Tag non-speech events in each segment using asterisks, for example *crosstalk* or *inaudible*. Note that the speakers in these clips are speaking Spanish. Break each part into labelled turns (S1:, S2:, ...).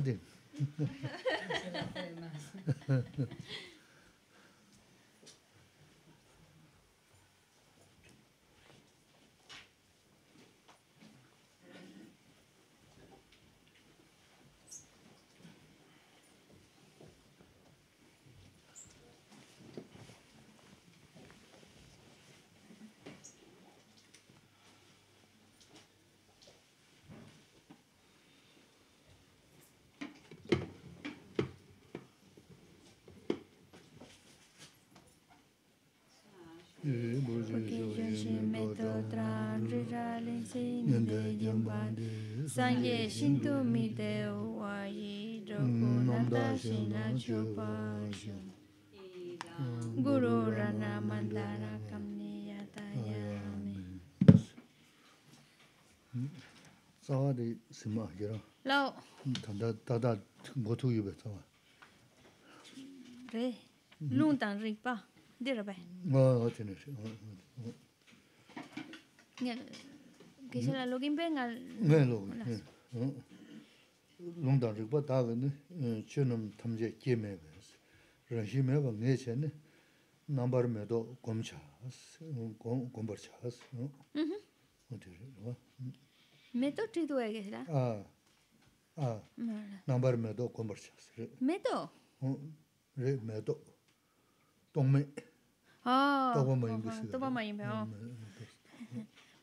S1: 对。
S2: *laughs*
S1: Bhukishyam metotra riralinsin
S2: nirayambha Sangye shintumi dewa yidro kunam darsinachopasya Guru ranamantara kamniyatayami
S1: Sava di sima gira. Tadat botuyubetava. lungdang rikpa dhaga ni chunam thamze kye me bhez. Rangshi me bha nge che ni nambar me
S2: Oh,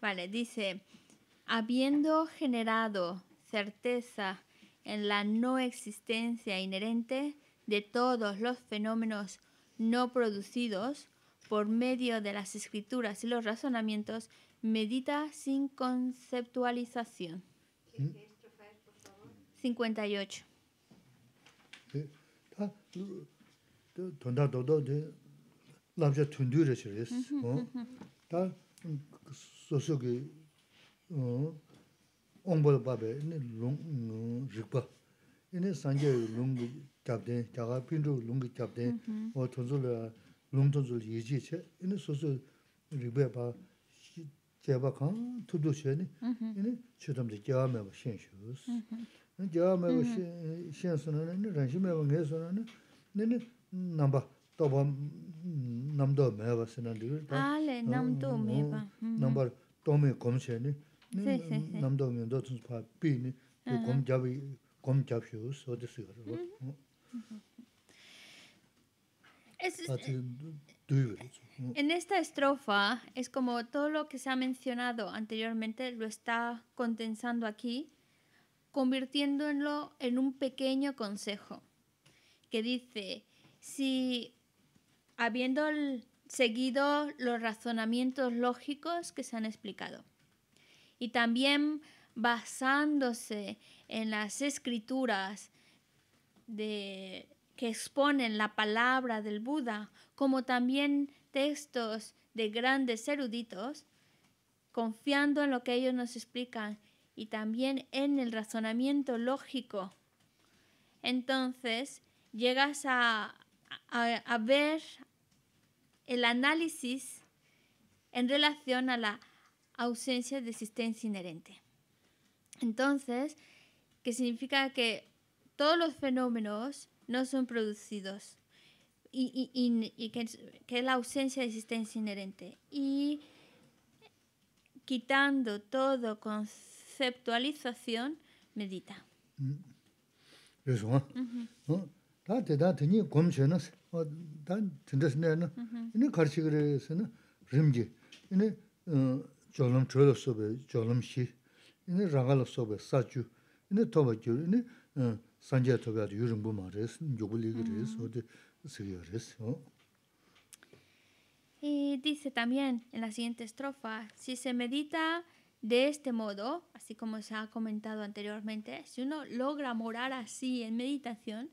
S3: vale, dice, habiendo generado certeza en la no existencia inherente de todos los fenómenos no producidos por medio de las escrituras y los razonamientos, medita sin conceptualización.
S4: favor?
S3: 58.
S1: 남자 tundyūra chirīs. Tā sōsō kī ōngbō 바베 inī lōng rīgbā. Inī sāngyā yu lōng kī kyabdēn, kyagā pīndrō lōng kī kyabdēn, wā tōnsō lō yā lōng tōnsō lō yījī chē. Inī sōsō rīgbā bā, kyabā kāng tūdō chē,
S4: inī
S1: chūtam tī kyawā mē bā shūs. namdo meba sena liyo. Ale, ah, namdo meba. Nambar mm-hmm. tome komshe ni, namdo mendo tsunz pa pi ni, kom jabi, kom jab shio so desi gara. Mm-hmm. Mm-hmm. Mm.
S3: En esta estrofa es como todo lo que se ha mencionado anteriormente lo está condensando aquí, convirtiéndolo en un pequeño consejo que dice, si habiendo seguido los razonamientos lógicos que se han explicado. Y también basándose en las escrituras de, que exponen la palabra del Buda, como también textos de grandes eruditos, confiando en lo que ellos nos explican y también en el razonamiento lógico. Entonces, llegas a, a, a ver, el análisis en relación a la ausencia de existencia inherente. Entonces, que significa que todos los fenómenos no son producidos y, que, la ausencia de existencia inherente. Y quitando todo conceptualización, medita.
S1: Mm. Eso,
S3: y dice también en la siguiente estrofa, si se medita De este modo, así como se ha comentado anteriormente, si uno logra morar así en meditación,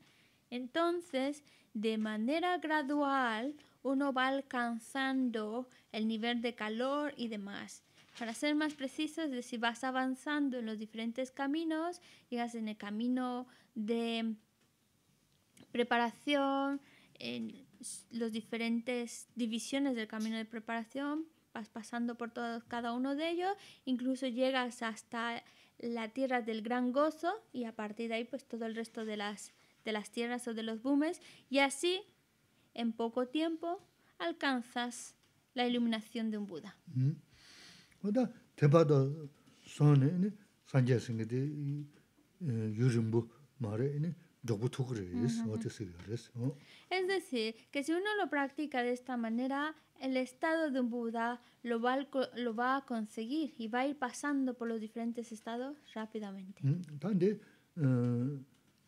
S3: entonces, de manera gradual, uno va alcanzando el nivel de calor y demás. Para ser más precisos, de si vas avanzando en los diferentes caminos, llegas en el camino de preparación, en las diferentes divisiones del camino de preparación, vas pasando por todos, cada uno de ellos, incluso llegas hasta la tierra del gran gozo y a partir de ahí pues todo el resto de las de las tierras o de los bumes y así en poco tiempo alcanzas la iluminación de un Buda. Es decir, que si uno lo practica de esta manera, el estado de un Buda lo va, a conseguir y va a ir pasando por los diferentes estados rápidamente.
S1: Mm, eh,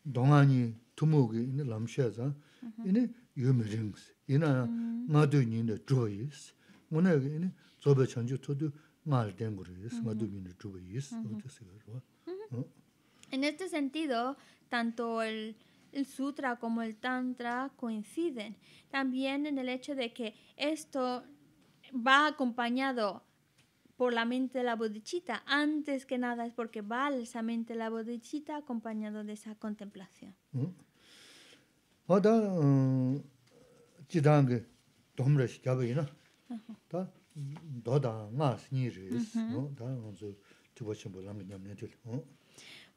S1: en
S3: este sentido, tanto el sutra como el tantra coinciden. También en el hecho de que esto va acompañado por la mente de la bodichita. Antes que nada es porque va esa mente de la bodichita acompañado de esa contemplación. Mm.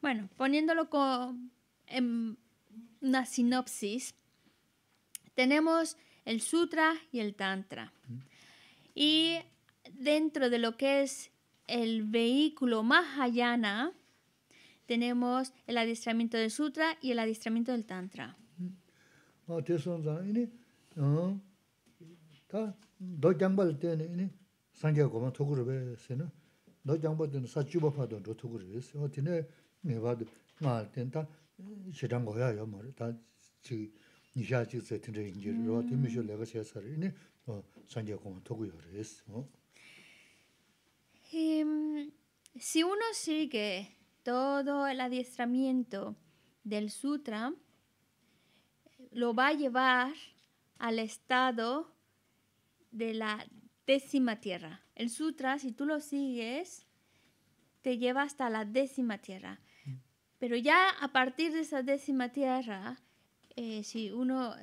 S3: Mm, bueno, poniéndolo con, en una sinopsis, tenemos el sutra y el tantra. Mm. Y dentro de lo que es el vehículo Mahayana, tenemos el adiestramiento del Sutra y el adiestramiento del Tantra.
S1: Mm-hmm. Ah,
S3: Em, si uno sigue todo el adiestramiento del sutra, lo va a llevar al estado de la décima tierra. El sutra, si tú lo sigues, te lleva hasta la décima tierra. Mm. Pero ya a partir de esa décima tierra, eh, si uno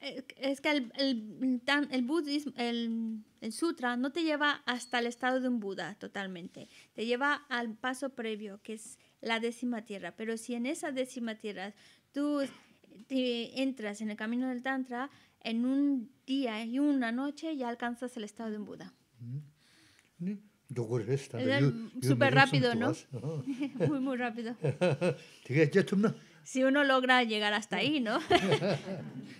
S3: eh, es que el, el, el budismo, el, sutra no te lleva hasta el estado de un Buda totalmente, te lleva al paso previo, que es la décima tierra. Pero si en esa décima tierra tú te entras en el camino del Tantra, en un día y una noche ya alcanzas el estado de un Buda.
S1: Mm-hmm. Súper rápido, ¿no? *laughs* muy, muy rápido. *laughs*
S3: si uno logra llegar hasta ahí, ¿no? *laughs*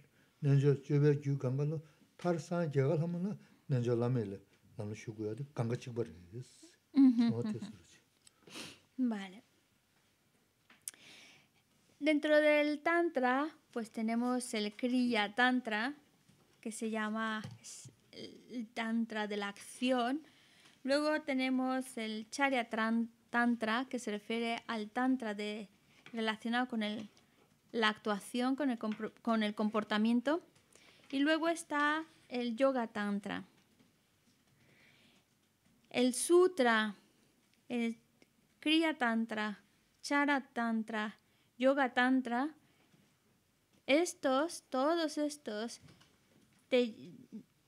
S3: Dentro del Tantra, pues tenemos el Kriya Tantra, que se llama el Tantra de la acción. Luego tenemos el Charya Tantra, que se refiere al Tantra de, relacionado con el la actuación con el, con el comportamiento. Y luego está el yoga tantra. El sutra, el kriya tantra, chara tantra, yoga tantra. Estos, todos estos,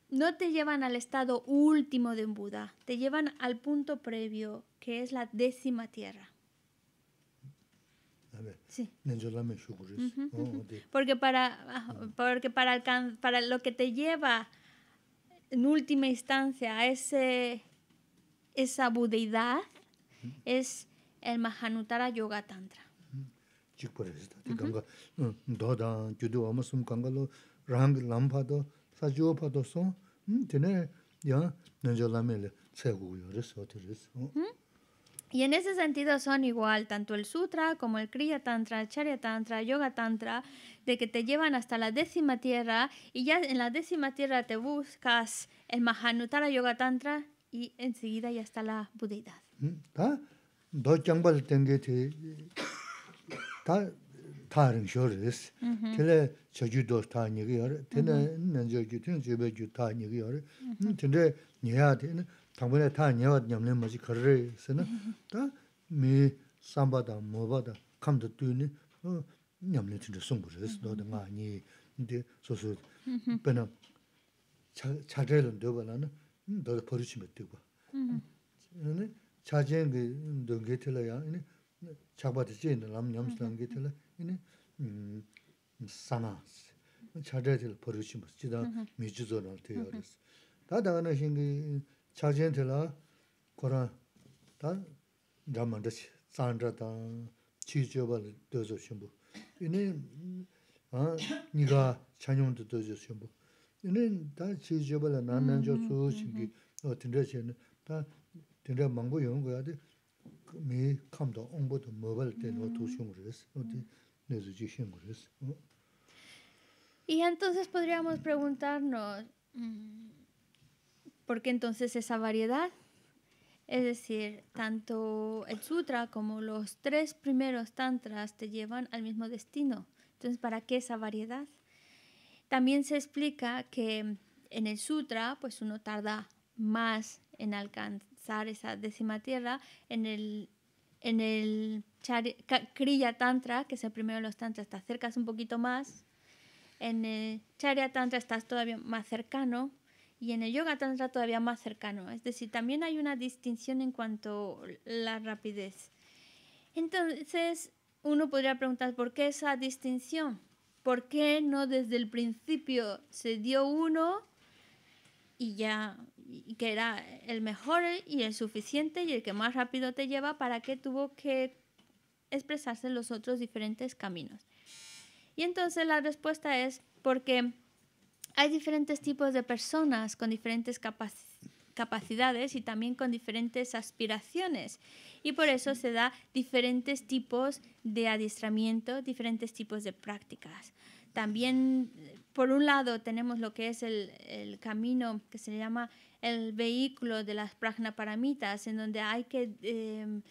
S3: no te llevan al estado último de un Buda, te llevan al punto previo, que es la décima tierra.
S1: Sí.
S4: Oh,
S3: porque para, mm. porque para, alcanzar, para lo que te lleva en última instancia a ese, esa budeidad es el Mahanutara Yoga Tantra. Mm. Y en ese sentido son igual tanto el Sutra como el Kriya Tantra, el Charya Tantra, Yoga Tantra, de que te llevan hasta la décima tierra y ya en la décima tierra te buscas el Mahanutara Yoga Tantra y enseguida ya está la Budeidad.
S4: ¿Mm?
S1: 당분에 다 tha nyevad 뭐지 maji 다미 삼바다 na 감도 뛰니 어 dha 진짜 bha dha kham 근데 소소 nye 잘 tindra songbo jayas dhoga 되고 ngaay nye ndi so so dhoga pena cha chayay londewa na 음 dhoga dha paruchimay dhe guwa nye chayay jayang dho chāchēn 고라 kōrā tā rāma 취조벌 chī, tsāndrā tā chī chōpa lī dōzō shīmbu. Inī nīgā chānyōng tō dōzō shīmbu. Inī tā chī chōpa lī nān nān chō sō shīngi tīndrā chēni, tā tīndrā māngbō yōng kōyā tī mī kām tō
S3: Y entonces podríamos preguntarnos... porque entonces esa variedad, es decir, tanto el sutra como los tres primeros tantras te llevan al mismo destino. Entonces, ¿para qué esa variedad? También se explica que en el sutra, pues uno tarda más en alcanzar esa décima tierra, en el en Kriya Tantra, que es el primero de los tantras, te acercas un poquito más. En el Charya Tantra estás todavía más cercano y en el yoga tantra todavía más cercano. Es decir, también hay una distinción en cuanto a la rapidez. Entonces, uno podría preguntar, ¿por qué esa distinción? ¿Por qué no desde el principio se dio uno y ya, que era el mejor y el suficiente y el que más rápido te lleva para qué tuvo que expresarse los otros diferentes caminos? Y entonces la respuesta es porque hay diferentes tipos de personas con diferentes capacidades y también con diferentes aspiraciones. Y por eso se da diferentes tipos de adiestramiento, diferentes tipos de prácticas. También, por un lado, tenemos lo que es el, camino que se llama el vehículo de las pragnaparamitas, en donde hay que... Em,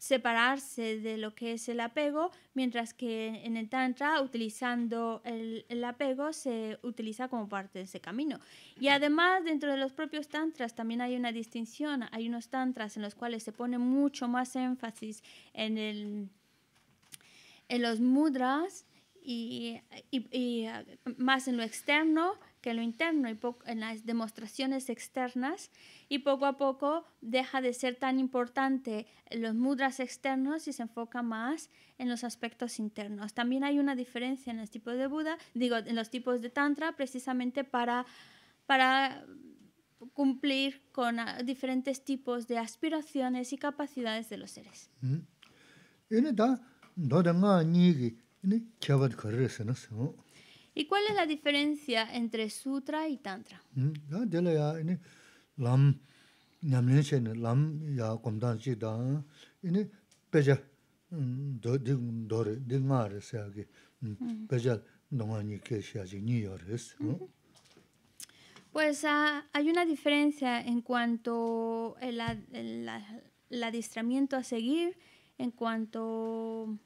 S3: separarse de lo que es el apego, mientras que en el Tantra, utilizando el, apego, se utiliza como parte de ese camino. Y además, dentro de los propios Tantras también hay una distinción. Hay unos Tantras en los cuales se pone mucho más énfasis en, el, en los mudras y, y, y más en lo externo que lo interno y en las demostraciones externas y poco a poco deja de ser tan importante los mudras externos y se enfoca más en los aspectos internos. También hay una diferencia en los tipos de Buda, digo, en los tipos de Tantra precisamente para, para cumplir con diferentes tipos de aspiraciones y capacidades de los seres. Mm. ¿Y cuál es la diferencia entre sutra y tantra?
S1: Mm, ya lam nyamlin she ne lam ya komdan chi da ini peja mm, do dig do ding dig ma re se agi peja donga ni ke she agi ni yo
S3: Pues ah, hay una diferencia en cuanto el, el, el, el adiestramiento a seguir, en cuanto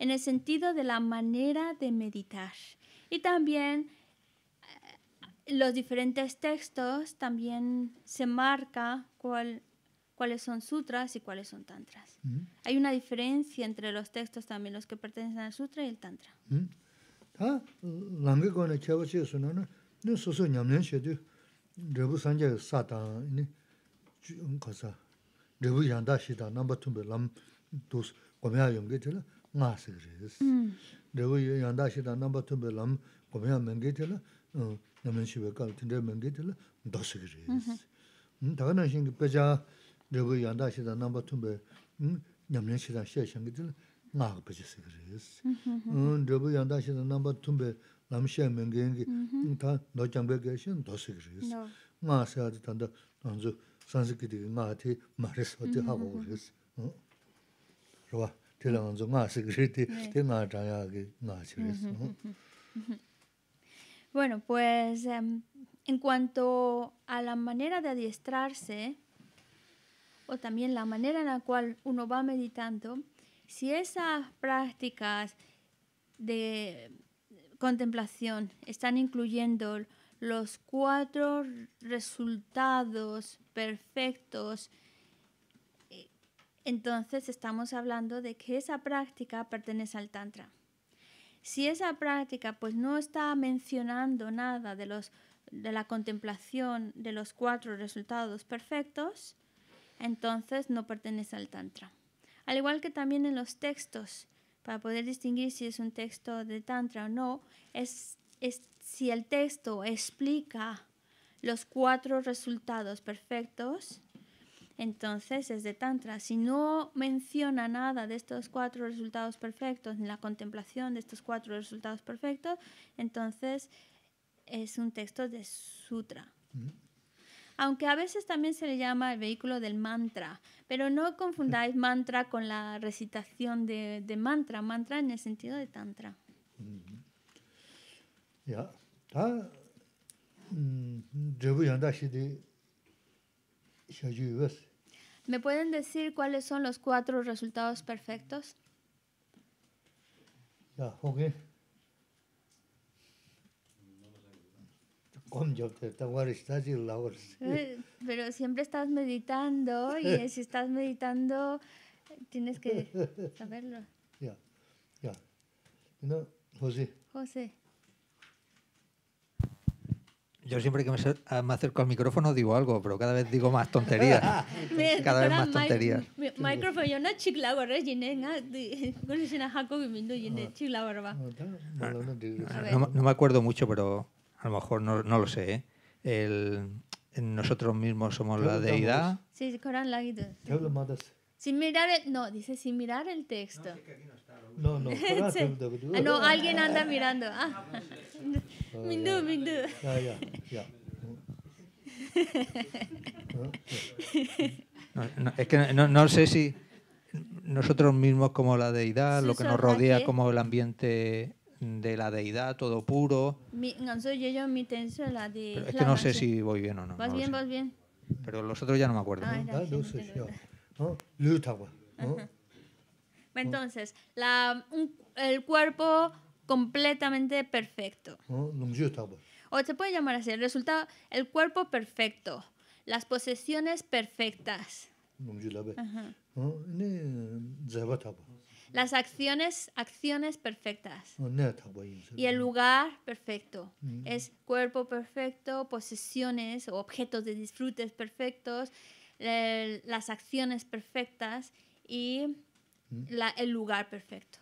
S3: en el sentido de la manera de meditar. Y también eh, los diferentes textos también se marca cuál, cuáles son sutras y cuáles son tantras. Hay una diferencia entre los textos también, los que pertenecen al sutra y el tantra.
S1: ngā sīk rīs. Rīgu nāmbā tūmbi lāṃ gōmyā mēngi tīla, nāmbā shīvē kāla dō sīk rīs. Tāka nā shīngi pēchā nāmbā tūmbi nāmbā shītā shē ngā nāmbā Ngā
S3: Bueno, pues em, en cuanto a la manera de adiestrarse, o también la manera en la cual uno va meditando, si esas prácticas de contemplación están incluyendo los cuatro resultados perfectos entonces estamos hablando de que esa práctica pertenece al Tantra. Si esa práctica pues no está mencionando nada de, la contemplación de los cuatro resultados perfectos, entonces no pertenece al Tantra. Al igual que también en los textos, para poder distinguir si es un texto de Tantra o no, si el texto explica los cuatro resultados perfectos, entonces es de Tantra. Si no menciona nada de estos cuatro resultados perfectos, ni la contemplación de estos cuatro resultados perfectos, entonces es un texto de Sutra. aunque a veces también se le llama el vehículo del mantra, pero no confundáis mantra con la recitación de, mantra, mantra en el sentido de tantra. Ya, ¿Me pueden decir cuáles son los cuatro resultados perfectos? Eh, pero siempre estás meditando y *laughs* si estás meditando tienes que *laughs* saberlo.
S1: Ya, ya. José. José yo siempre que ah, me, acerco al micrófono digo algo, pero cada vez digo más tonterías. *laughs* cada vez más tonterías.
S3: Micrófono, yo no chicla *laughs* ahora,
S1: no, no me acuerdo mucho, pero a lo mejor no, no lo sé. ¿eh? El, nosotros mismos somos la deidad.
S3: Sí, Corán la Sin mirar el, no, dice sin mirar el texto.
S1: No, *laughs* no, no, ah,
S3: alguien anda mirando. Ah. ah
S4: Ah,
S1: ah, no, es que no, sé si nosotros mismos como la deidad, lo que nos rodea como el
S3: ambiente de la deidad, todo puro. es que no sé si voy bien o no. Vas bien, vas bien. Pero los otros ya no me acuerdo. Entonces, el cuerpo completamente perfecto. O se puede llamar así, el resultado, el cuerpo perfecto, las posesiones perfectas. Las acciones, acciones perfectas. Y el lugar perfecto. Mm. Es cuerpo perfecto, posesiones, o objetos de disfrutes perfectos, las acciones perfectas y mm. el lugar perfecto.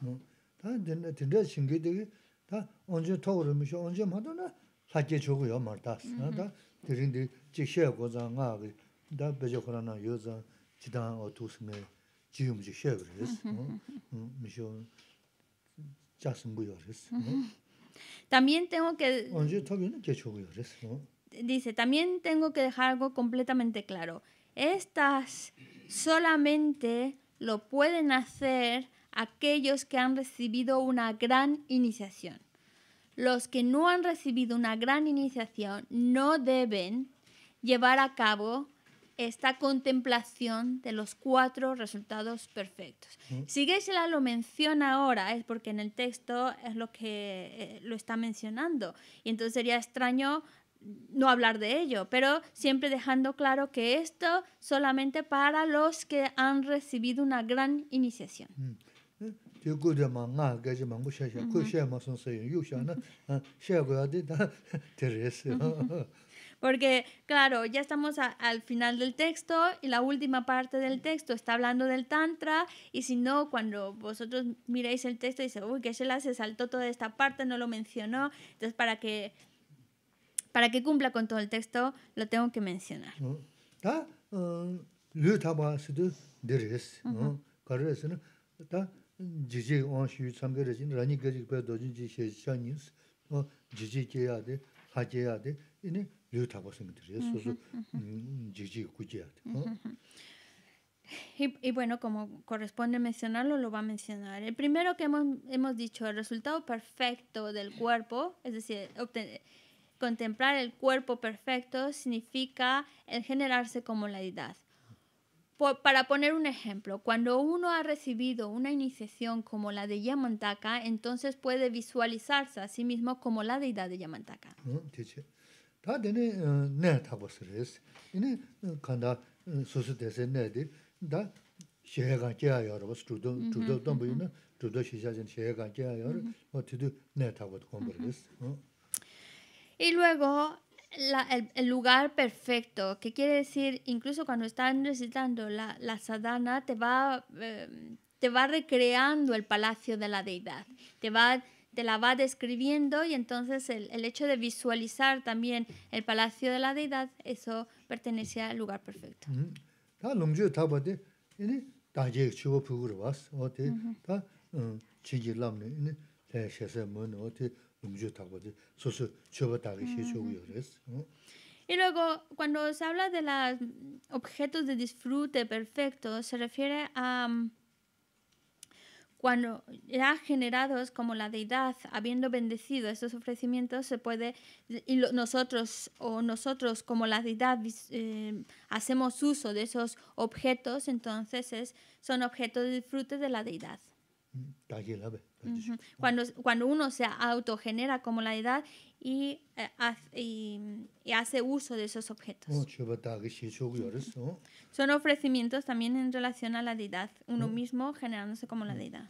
S3: También tengo que dice, también tengo que dejar algo completamente claro. Estas solamente lo pueden hacer aquellos que han recibido una gran iniciación. Los que no han recibido una gran iniciación no deben llevar a cabo esta contemplación de los cuatro resultados perfectos. Mm. Si lo menciona ahora es porque en el texto es lo que eh, lo está mencionando y entonces sería extraño no hablar de ello, pero siempre dejando claro que esto solamente para los que han recibido una gran iniciación. Mm. Porque, claro, ya estamos al final del texto y la última parte del texto está hablando del Tantra. Y si no, cuando vosotros miráis el texto, dice, uy, que Shela se saltó toda esta parte, no lo mencionó. Entonces, para que, para que cumpla con todo el texto, lo tengo que mencionar.
S1: Uh y,
S3: bueno, como corresponde mencionarlo, lo va a mencionar. El primero que hemos, hemos dicho, el resultado perfecto del cuerpo, es decir, contemplar el cuerpo perfecto significa el generarse como la edad para poner un ejemplo, cuando uno ha recibido una iniciación como la de Yamantaka, entonces puede visualizarse a sí mismo como la deidad de Yamantaka. Y luego la, el, lugar perfecto, que quiere decir, incluso cuando están recitando la, la sadhana, te va, em, te va recreando el palacio de la deidad, te va te la va describiendo y entonces el, el, hecho de visualizar también el palacio de la deidad, eso pertenece al lugar perfecto. Y luego, cuando se habla de los objetos de disfrute perfecto, se refiere a mm, cuando ya generados como la deidad, habiendo bendecido estos ofrecimientos, se puede, y nosotros o nosotros como la deidad eh, hacemos uso de esos objetos, entonces son objetos de disfrute de la deidad. Mm, cuando, cuando uno se autogenera como la edad y, eh, y, hace uso de esos objetos.
S1: Oh,
S3: Son ofrecimientos también en relación a la deidad, uno oh. mismo generándose como la deidad.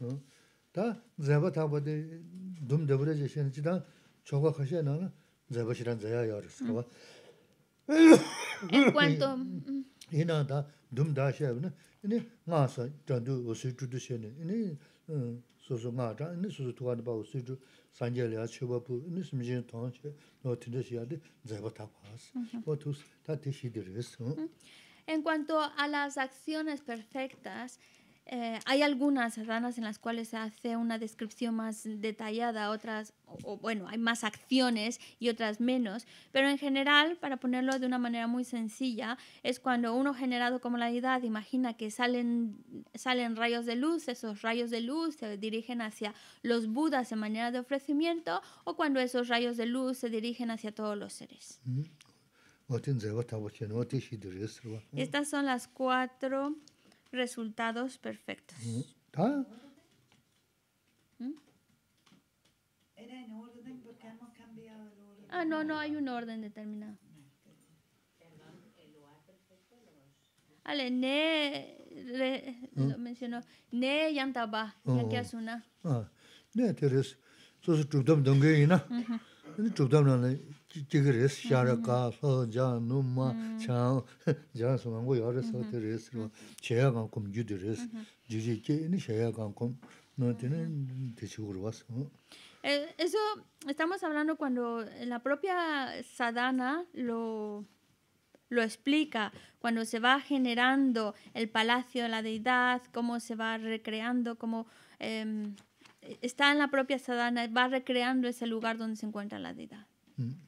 S1: En cuanto... sūsū ngā rā, inī sūsū tukā nipā u sūsū sāngyā liyā chūpa pū, inī sūmī
S3: En cuanto a las acciones perfectas, Eh, hay algunas ranas en las cuales se hace una descripción más detallada, otras, bueno, hay más acciones y otras menos, pero en general, para ponerlo de una manera muy sencilla, es cuando uno generado como la edad imagina que salen, salen rayos de luz, esos rayos de luz se dirigen hacia los budas en manera de ofrecimiento, o cuando esos rayos de luz se dirigen hacia todos los seres.
S4: Mm-hmm.
S1: Estas
S3: son las cuatro resultados perfectos. ¿Ah? ¿Mm?
S2: Era en orden cambiado el orden.
S3: Ah, no, no hay un orden determinado. Ale, ne, ¿Mm? lo mencionó, ne yantaba, ya que oh. asuna.
S1: Ah, ne teres, sos chukdam donge ina, chukdam le *laughs* eso
S3: estamos hablando cuando la propia sadhana lo lo explica cuando se va generando el palacio de la deidad cómo se va recreando cómo em, está en la propia sadhana va recreando ese lugar donde se encuentra la deidad
S4: mm.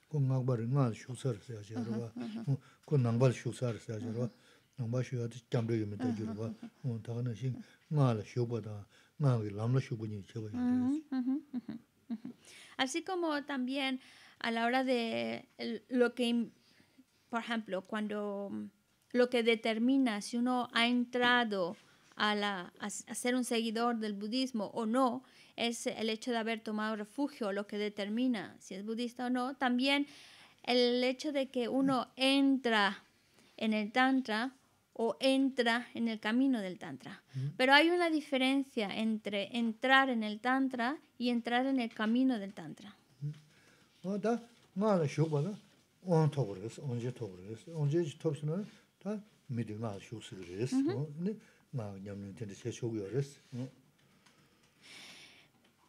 S1: ku ngāqbāri ngā shūsār sāyā jirwa, uhuh, uhuh. ku nāngbāri shūsār sāyā jirwa, uhuh. nāngbāri shūyā tā jāmbrā yamī tā jirwa, tā kā nā shīng ngā la shūpa tā, ngā kī lāmla shūpa ñi chīwa
S3: jirwa. Así como también a la hora de lo que, por ejemplo, cuando mm, lo que determina si uno ha entrado a, la, a, a ser un seguidor del budismo o no, es el hecho de haber tomado refugio lo que determina si es budista o no. También el hecho de que uno entra en el tantra o entra en el camino del tantra. Pero hay una diferencia entre entrar en el tantra y entrar en el camino del tantra.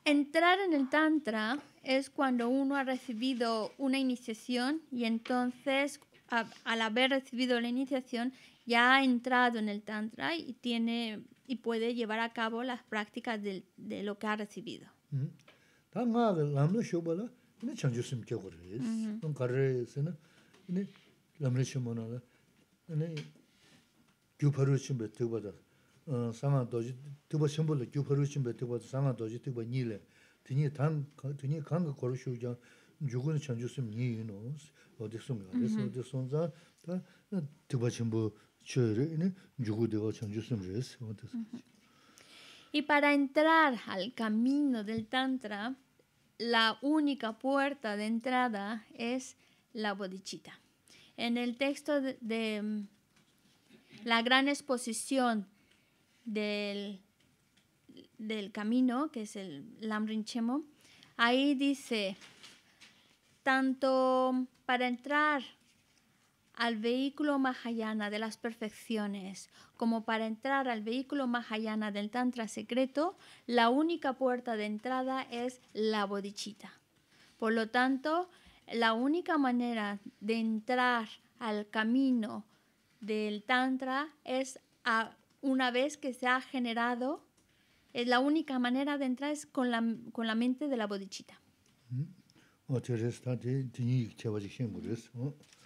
S3: Entrar en el Tantra es cuando uno ha recibido una iniciación y entonces al haber recibido la iniciación ya ha entrado en el Tantra y, tiene, y puede llevar a cabo las prácticas de, lo que ha recibido.
S1: Mm-hmm sāngā dōjī tīpa shimbō lō gyūpa rō shimbō tīpa sāngā dōjī tīpa nī lē tīni tān, tīni kāngā kōrō shūgō jāng yūgō nā chāng jūsīm nī yī nō o dīk sōng o dīk sōng zā tā tīpa shimbō chō
S3: Y para entrar al camino del Tantra la única puerta de entrada es la bodhichitta en el texto de, mm, la gran exposición del, camino, que es el Lamrinchemo, ahí dice, tanto para entrar al vehículo Mahayana de las perfecciones como para entrar al vehículo Mahayana del Tantra secreto, la única puerta de entrada es la bodichita. Por lo tanto, la única manera de entrar al camino del Tantra es a una vez que se ha generado, es eh, la única manera de entrar es con la, con la mente de la bodichita.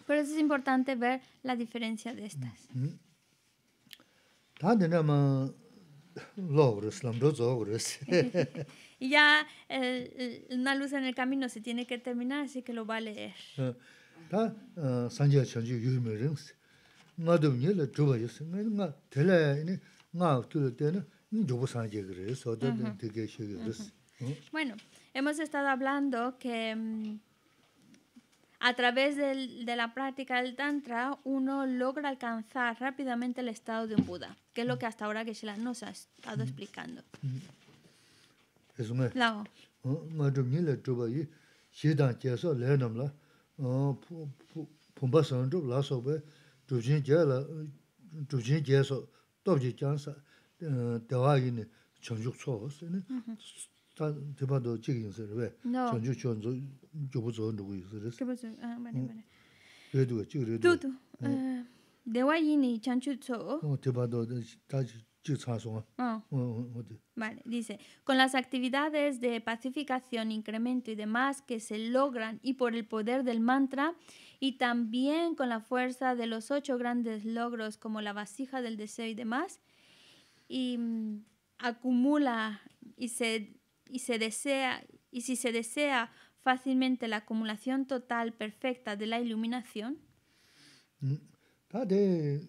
S3: Por eso es importante ver la diferencia de estas. Mm-hmm. *laughs* y ya una luz en el camino se tiene que terminar, así que lo va a leer.
S1: Eh, eh, nga dhubnyi la dhubba yosu. Nga tila ini nga tula tena dhubba sanje gire, soda dhige shige yosu.
S3: Bueno, hemos estado hablando que mm, a través del, de la práctica del Tantra uno logra alcanzar rápidamente el estado de un Buda, que es lo que hasta ahora que Geshe-la nos ha estado mm-hmm. explicando.
S1: Mm-hmm. Lao. Nga dhubnyi la dhubba yi, shedan jeso le namla, pumba sanjub la sobe, zhūzhīng jē la, zhūzhīng jē sō, tōp jī jiāng sā, dāwā yī nī, chōng zhūk chō wā sī, tā tīpa dō jīg yī sī rī wē, chōng zhūk chōng zhū, jūbu zhō nukū yī sī rī sī. Jūbu
S3: zhū, mani mani. Rī dō, jīg rī
S1: dō. Dō Ah.
S3: Ah, ah, dice, con las actividades de pacificación, incremento y demás que se logran y por el poder del mantra y también con la fuerza de los ocho grandes logros como la vasija del deseo y demás, y mm, acumula y se, y se desea, y si se desea fácilmente la acumulación total perfecta de la iluminación.
S1: Mm, de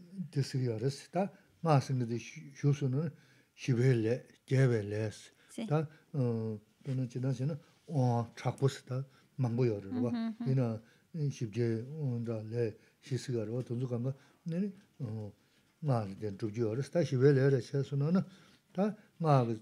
S1: está maa singa di shu su nu shibwe le, jewe le si. Ta dana jina si na oa chakbu si ta mangbu yo rirwa. Ina shibje onda le shi si ga rirwa, tunzu kanga nini maa li dian chubji yo rirwa. Ta shibwe le re che su na na, ta yungu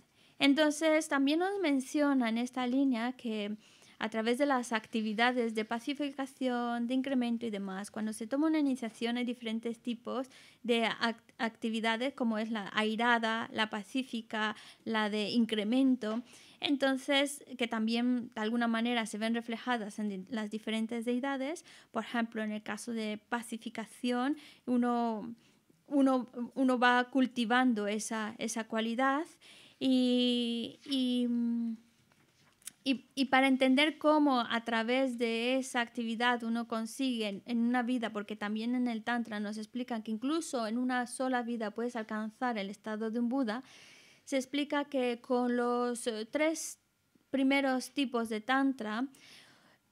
S3: Entonces, también nos menciona en esta línea que a través de las actividades de pacificación, de incremento y demás, cuando se toma una iniciación hay diferentes tipos de actividades como es la airada, la pacífica, la de incremento, entonces que también de alguna manera se ven reflejadas en las diferentes deidades, por ejemplo en el caso de pacificación uno, uno, uno va cultivando esa, esa cualidad Mm, y, y, para entender cómo a través de esa actividad uno consigue en una vida, porque también en el Tantra nos explican que incluso en una sola vida puedes alcanzar el estado de un Buda, se explica que con los eh, tres primeros tipos de Tantra,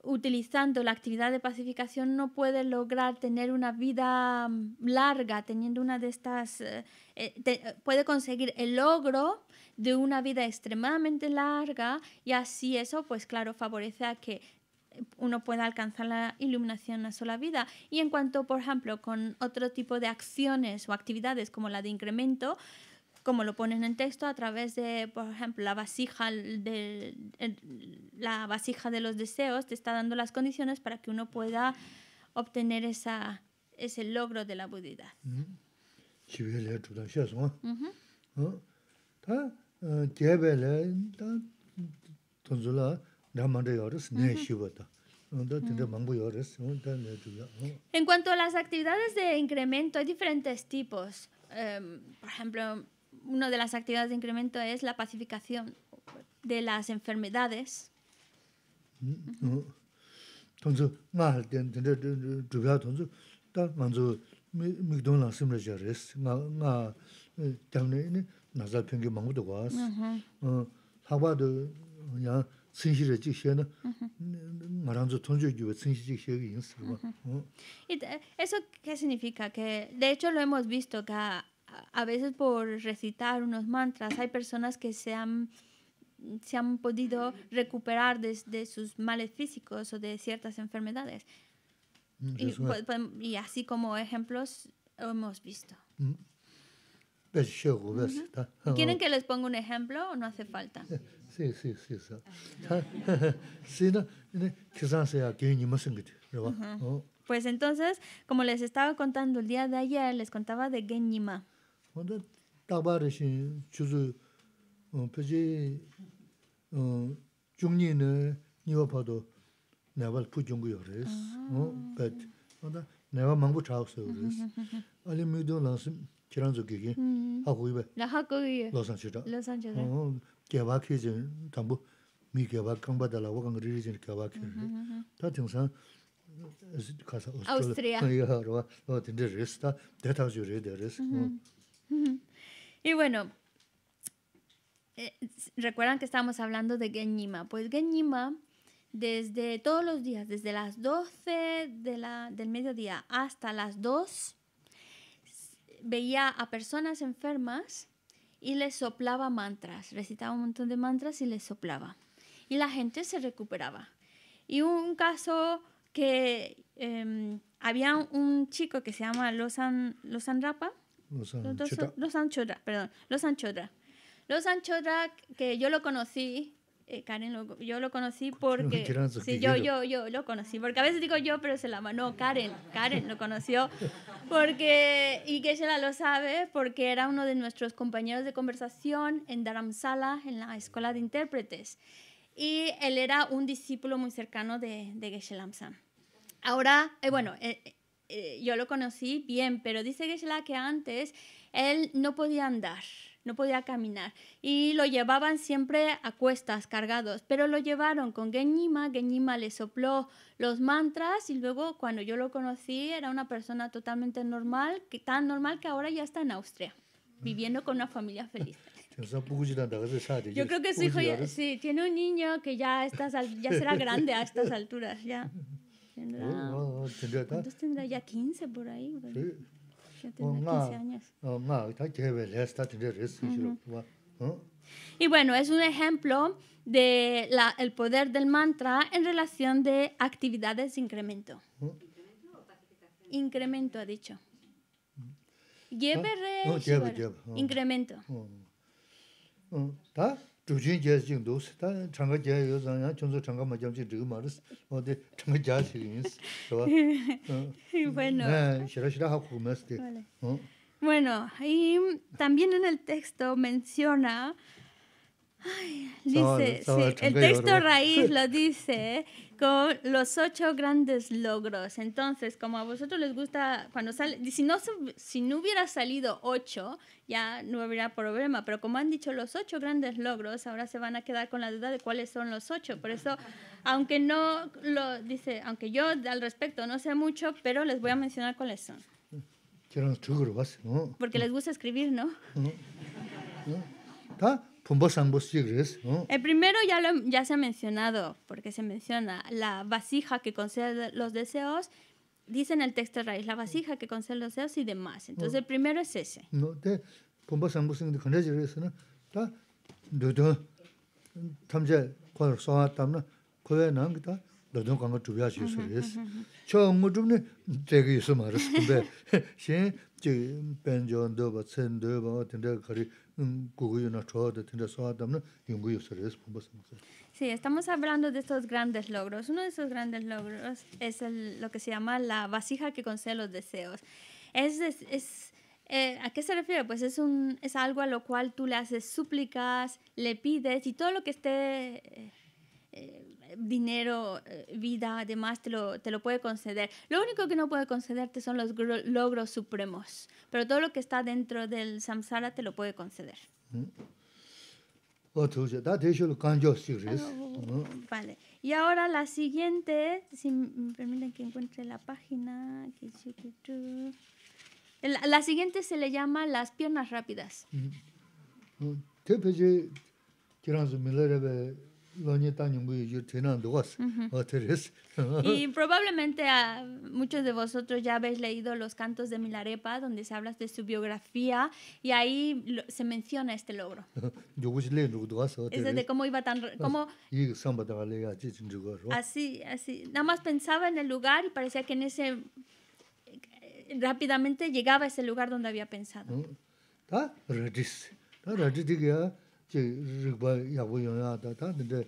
S3: utilizando la actividad de pacificación no puede lograr tener una vida mm, larga teniendo una de estas eh, eh, eh, puede conseguir el logro de una vida extremadamente larga y así eso pues claro favorece a que uno pueda alcanzar la iluminación en una sola vida. Y en cuanto, por ejemplo, con otro tipo de acciones o actividades como la de incremento, como lo ponen en texto, a través de, por ejemplo, la vasija de, la vasija de los deseos, te está dando las condiciones para que uno pueda obtener esa, ese logro de la budidad.
S1: Mm-hmm. Mm-hmm. Mm-hmm.
S3: En cuanto a las actividades de incremento, hay diferentes tipos. Em, por ejemplo, una de las actividades de incremento es la pacificación de las enfermedades. eso qué significa? Que de hecho lo hemos visto que a veces por recitar unos mantras, hay personas que se han, se han podido recuperar de, sus males físicos o de ciertas enfermedades. Mm, y, así como ejemplos hemos visto.
S4: Mm.
S1: ¿Quieren que
S3: les ponga un ejemplo o no hace falta?
S1: Sí, sí, sí. sí.
S3: Pues entonces, como les estaba contando el día de ayer, les contaba de Genjima. Khunda
S1: 다바르시 추즈 어 pachi 어 ni niwa padu nawa pu chungu yo 내가 Pat, khunda nawa mangbu chawak se yo riz. Ali mido 어 kiranzu 담부 haqugi bay.
S3: Haqugi yo. Losan
S1: chita. Losan chita. Gyaba ki zin tambu Ya
S3: Y bueno, eh, recuerdan que estábamos hablando de Genjima. Pues Genjima, desde todos los días, desde las 12 de del mediodía hasta las 2, veía a personas enfermas y les soplaba mantras. Recitaba un montón de mantras y les soplaba. Y la gente se recuperaba. Y un caso que em, había un chico que se llama Losan, Losan Rapa,
S4: los Anchotra.
S3: Los, Anchotra, perdón. Los Anchotra. Los Anchotra, que yo lo conocí, eh, Karen, yo lo conocí porque... *laughs* Sí, yo, yo, yo lo conocí, porque a veces digo yo, pero se la manó Karen, Karen lo conoció, porque, y que ella lo sabe, porque era uno de nuestros compañeros de conversación en Dharamsala, en la Escuela de Intérpretes. Y él era un discípulo muy cercano de, de Geshe Ahora, eh, bueno, eh, eh, yo lo conocí bien, pero dice es la que antes él no podía andar, no podía caminar y lo llevaban siempre a cuestas cargados, pero lo llevaron con Genyima, Geñima le sopló los mantras y luego cuando yo lo conocí era una persona totalmente normal, tan normal que ahora ya está en Austria, viviendo con una familia feliz. *laughs*
S1: Yo creo que su hijo sí,
S3: tiene un niño que ya, está, ya será grande a estas alturas, ya. *laughs* Tendrá,
S1: Entonces tendrá ¿Cuántos
S3: tendrá ya 15 por ahí? Sí. Ya tendrá 15 años.
S1: no, está está eso.
S3: Y bueno, es un ejemplo del de poder del mantra en relación de actividades de incremento. Incremento, ha dicho. ¿Mm? Lleve lleve, Incremento.
S1: ¿Está? 주주 제주도 세단 장가제 여자야 청소 참가 마찬가지 드마르 어데 정말 잘했으니까 뭐
S3: bueno 네
S1: 그래서 하고 고맙습니다 어
S3: bueno y también en el texto menciona dice, el texto raíz *laughs* lo dice, ¿eh? con los ocho grandes logros. Entonces, como a vosotros les gusta, cuando sale, si no, si no hubiera salido ocho, ya no hubiera problema, pero como han dicho los ocho grandes logros, ahora se van a quedar con la duda de cuáles son los ocho. Por eso, aunque no lo dice, aunque yo al respecto no sé mucho, pero les voy a mencionar cuáles son. Porque les gusta escribir, ¿no?
S1: ¿está? El
S3: primero ya, ya se ha mencionado, porque se menciona la vasija que concede los deseos, dice en el texto raíz, la vasija que concede los deseos y demás. Entonces oh. el primero es ese. Sí, estamos hablando de estos grandes logros. Uno de esos grandes logros es lo que se llama la vasija que concede los deseos. Es, es, eh, ¿A qué se refiere? Pues es, un, es algo a lo cual tú le haces súplicas, le pides y todo lo que esté... Eh, eh, dinero, eh, vida, además te lo, te lo puede conceder. Lo único que no puede concederte son los logros supremos, pero todo lo que está dentro del samsara te lo puede conceder.
S1: Vale.
S3: Y ahora la siguiente, si me permiten que encuentre la página. La, siguiente se le llama las piernas rápidas.
S1: Mm. Mm. *laughs* Y
S3: probablemente a muchos de vosotros ya habéis leído los cantos de Milarepa, donde se habla de su biografía y ahí se menciona este logro.
S1: *laughs* es de cómo
S3: iba tan... Cómo,
S1: *laughs*
S3: así, así. Nada más pensaba en el lugar y parecía que en ese... Eh, rápidamente llegaba a ese lugar donde había pensado
S1: rikpa yabu yonyaa da, ta dinde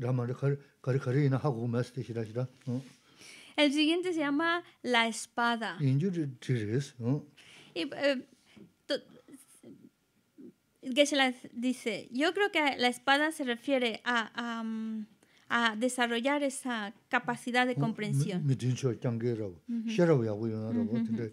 S1: ramari kari kari ina haku mes te shira shira.
S3: El siguiente se llama La Espada.
S1: Inju tiris.
S3: Y Geshe-la eh, dice, yo creo que la espada se refiere a, a, mm, a desarrollar esa capacidad de comprensión. Uh
S1: -huh.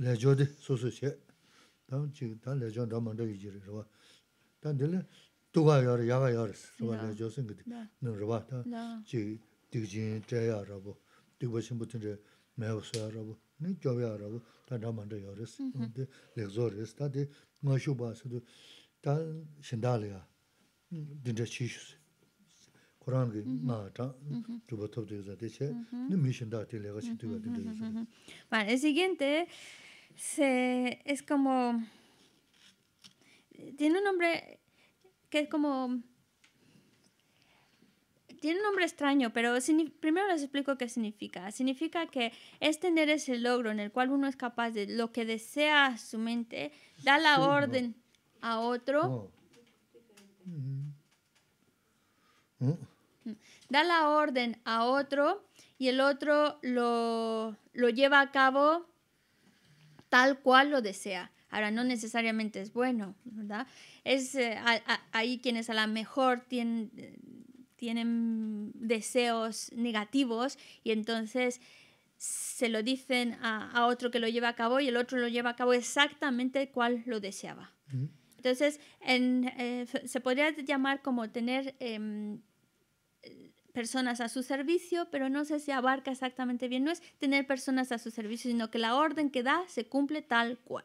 S1: lejo de soso che tam chi ta lejo da mando yi jir ro ta de le tu ga yo ya ga yo ro ba lejo sin ge no ro ba ta chi de ji de ya ro bo de bo sin bu tin de 되죠. wo sa da da ya de ni mi
S3: de se, es como, tiene un nombre que es como, tiene un nombre extraño, pero primero les explico qué significa. Significa que es este tener ese logro en el cual uno es capaz de lo que desea su mente, da la orden a otro. Oh. Mm. Mm. Da la orden a otro y el otro lo lleva a cabo tal cual lo desea. Ahora, no necesariamente es bueno, ¿verdad? Es eh, ahí quienes a lo mejor tienen, deseos negativos y entonces se lo dicen a, otro que lo lleva a cabo y el otro lo lleva a cabo exactamente cual lo deseaba. Entonces, eh, se podría llamar como tener... Em, personas a su servicio, pero no sé si abarca exactamente bien. No es tener personas a su servicio, sino que la orden que da se cumple tal cual.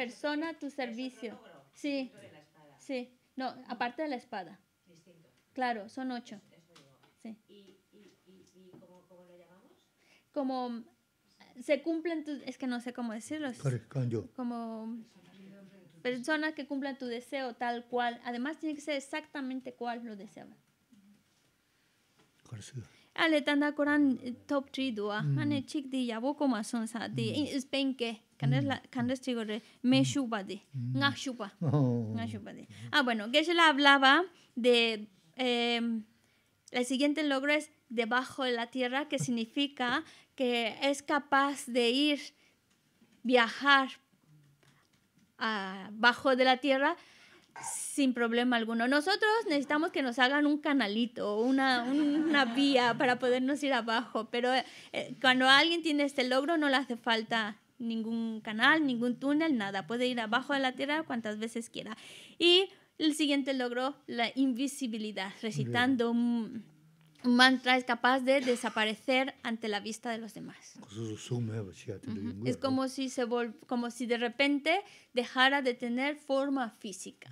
S3: persona tu servicio. Sí, sí. No, aparte de la espada. Claro, son ocho. Sí.
S2: ¿Y, cómo, lo llamamos?
S3: Como se cumplen Es que no sé cómo decirlo. Como personas que cumplan tu deseo tal cual. Además, tiene que ser exactamente cuál lo Correcto ale tanda koran eh, top 3 dua mm. ane chik di yabo ko ma son sa di mm. spain ke kandes la mm. kandes chigo re me shuba di nga shuba oh. nga shuba di ah bueno que se la hablaba de eh, el siguiente logro es debajo de la tierra que significa que es capaz de ir viajar abajo ah, de la tierra sin problema alguno. Nosotros necesitamos que nos hagan un canalito, una, una vía para podernos ir abajo, pero eh, cuando alguien tiene este logro no le hace falta ningún canal, ningún túnel, nada. Puede ir abajo de la tierra cuantas veces quiera. Y el siguiente logro, la invisibilidad, recitando... Un mantra es capaz de desaparecer ante la vista de los demás. Es como si, se como si de repente dejara de tener forma física.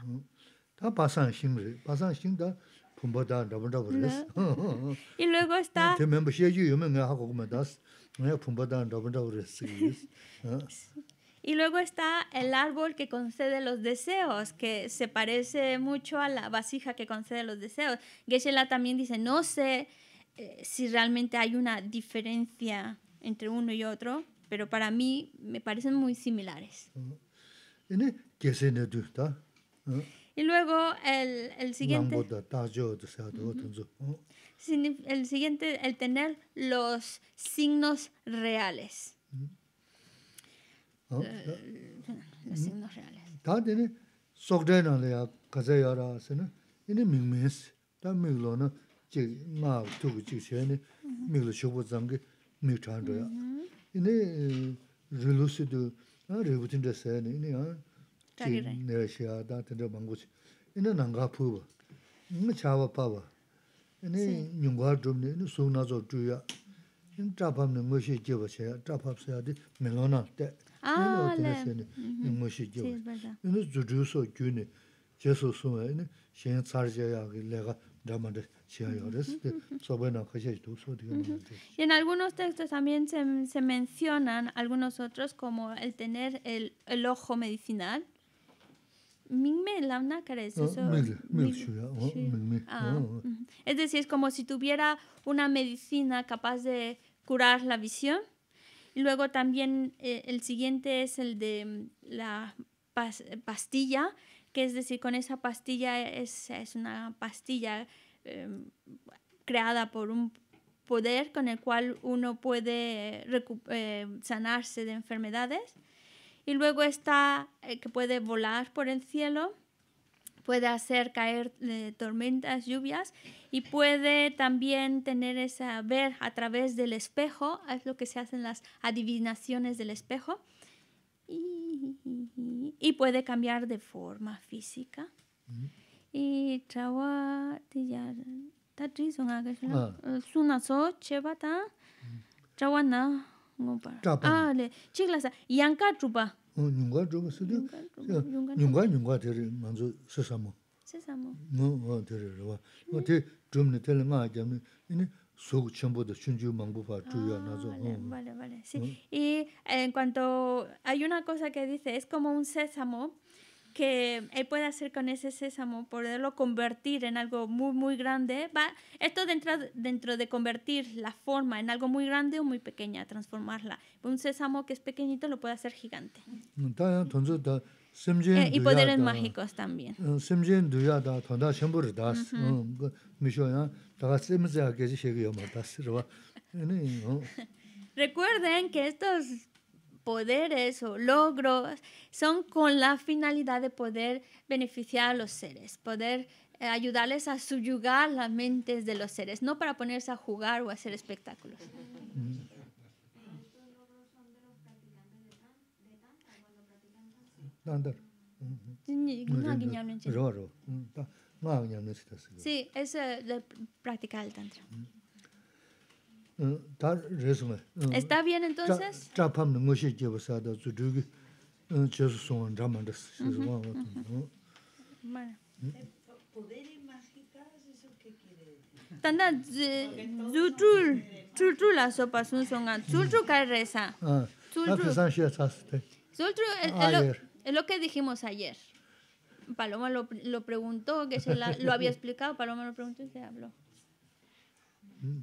S3: Y luego está...
S1: *laughs*
S3: Y luego está el árbol que concede los deseos, que se parece mucho a la vasija que concede los deseos. Geshe-la también dice, no sé eh, si realmente hay una diferencia entre uno y otro, pero para mí me parecen muy similares. Uh-huh.
S1: Uh-huh.
S3: Y luego el, siguiente...
S1: Uh-huh.
S3: El siguiente, el tener los signos reales.
S1: Tā tēne sōkdē nāla ya kazā ya rā sē nā, inā mīng mēs, tā mīng lō nā jīg 아 tūg jīg sē nā, mīng lō shūpa tsaṅga mīng tāñ 이네 ya. Inā rī lū sī tū, nā rī
S3: Y en algunos textos también se, mencionan algunos otros como el tener el, ojo medicinal. Es decir, es como si tuviera una medicina capaz de curar la visión. Y Luego también eh, el siguiente es el de mm, la pastilla, que es decir, con esa pastilla es, una pastilla em, creada por un poder con el cual uno puede eh, sanarse de enfermedades. Y luego está eh, que puede volar por el cielo puede hacer caer eh, tormentas, lluvias y puede también tener esa ver a través del espejo, es lo que se hacen las adivinaciones del espejo y, puede cambiar de forma física. Y y eh, en cuanto, hay una cosa que dice, es como un sésamo, que Él puede hacer con ese sésamo, poderlo convertir en algo muy, muy grande. Va, esto dentro, dentro de convertir la forma en algo muy grande o muy pequeña, transformarla. Un sésamo que es pequeñito lo puede hacer gigante.
S1: y poderes mágicos también. *laughs*
S3: Recuerden que estos poderes o logros son con la finalidad de poder beneficiar a los seres, poder eh, ayudarles a subyugar las mentes de los seres, no para ponerse a jugar o hacer espectáculos. Sí, es eh, de practicar el tantra.
S1: Mm. ¿Está bien entonces? ¿Poderes
S2: mágicos? ¿Eso qué quiere
S3: decir? la sopa son songa, Zutrul carreza. Ah, ah, es lo que dijimos ayer. Paloma lo, preguntó, que se lo había explicado, Paloma lo preguntó y se habló.
S1: Mm.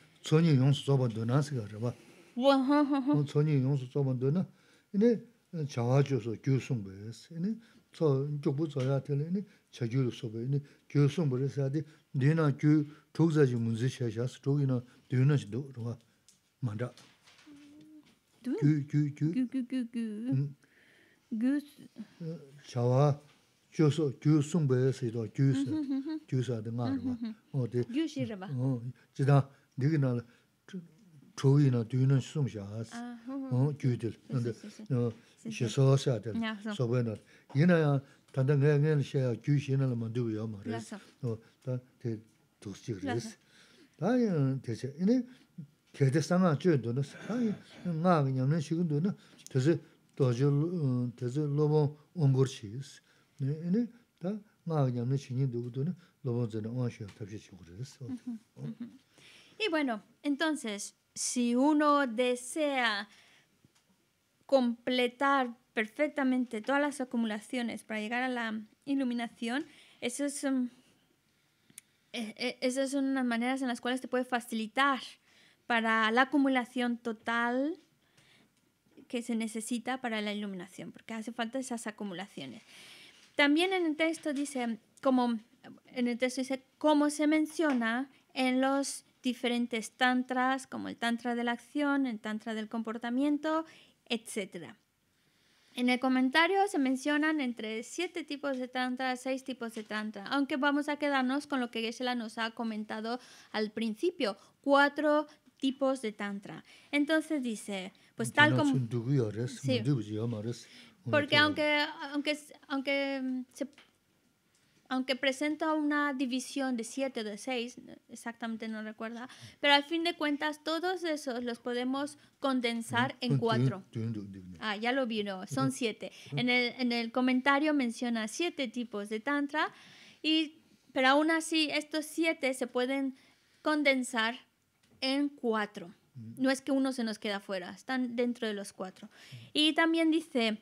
S1: 전이 용수 저번 도나스가 저봐
S2: 와하하하
S1: 전이 용수 저번 이제 이네 자와줘서 교송 버렸어 이네 저 이쪽부터 저야 되네 저기로 서 버리네 교송 버렸어 아디 네나 그 독자지 문제 샤샤스 독이나 되는지 도와 만다 ཁྱི ཕྱད ཁྱི
S3: ཁྱི ཁྱི ཁྱི
S1: ཁྱི ཁྱི ཁྱི ཁྱི ཁྱི ཁྱི ཁྱི
S2: ཁྱི ཁྱི ཁྱི ཁྱི
S1: ཁྱི 니기날 초위나 뒤는 숨셔 어 규들 근데 너 시소사들 소변을 이나야 단단하게는 셔야 규신을 못 두요 말이야 또대 도시그레스 다야 대체 이네 계대상아 주도는 사이 나 그냥 내 식은 도저 저지 로보 응거시스 네 이네 다나 신이 누구도는 로보 전에 와셔 답시 시그레스
S3: Y bueno, entonces, si uno desea completar perfectamente todas las acumulaciones para llegar a la iluminación, eso mm, e, e, esas son unas maneras en las cuales te puede facilitar para la acumulación total que se necesita para la iluminación, porque hace falta esas acumulaciones. También en el texto dice, como en el texto dice, como se menciona en los diferentes tantras, como el tantra de la acción, el tantra del comportamiento, etc. En el comentario se mencionan entre siete tipos de tantra, seis tipos de tantra, aunque vamos a quedarnos con lo que geshe nos ha comentado al principio, cuatro tipos de tantra. Entonces dice, pues tal como...
S1: porque aunque,
S3: aunque, aunque se aunque presenta una división de siete o de seis, exactamente no recuerda, pero al fin de cuentas todos esos los podemos condensar en ah, cuatro. Ah, ya lo vino, son siete. En el, en el comentario menciona siete tipos de tantra, y, pero aún así estos siete se pueden condensar en cuatro. No es que uno se nos queda fuera, están dentro de los cuatro. Y también dice...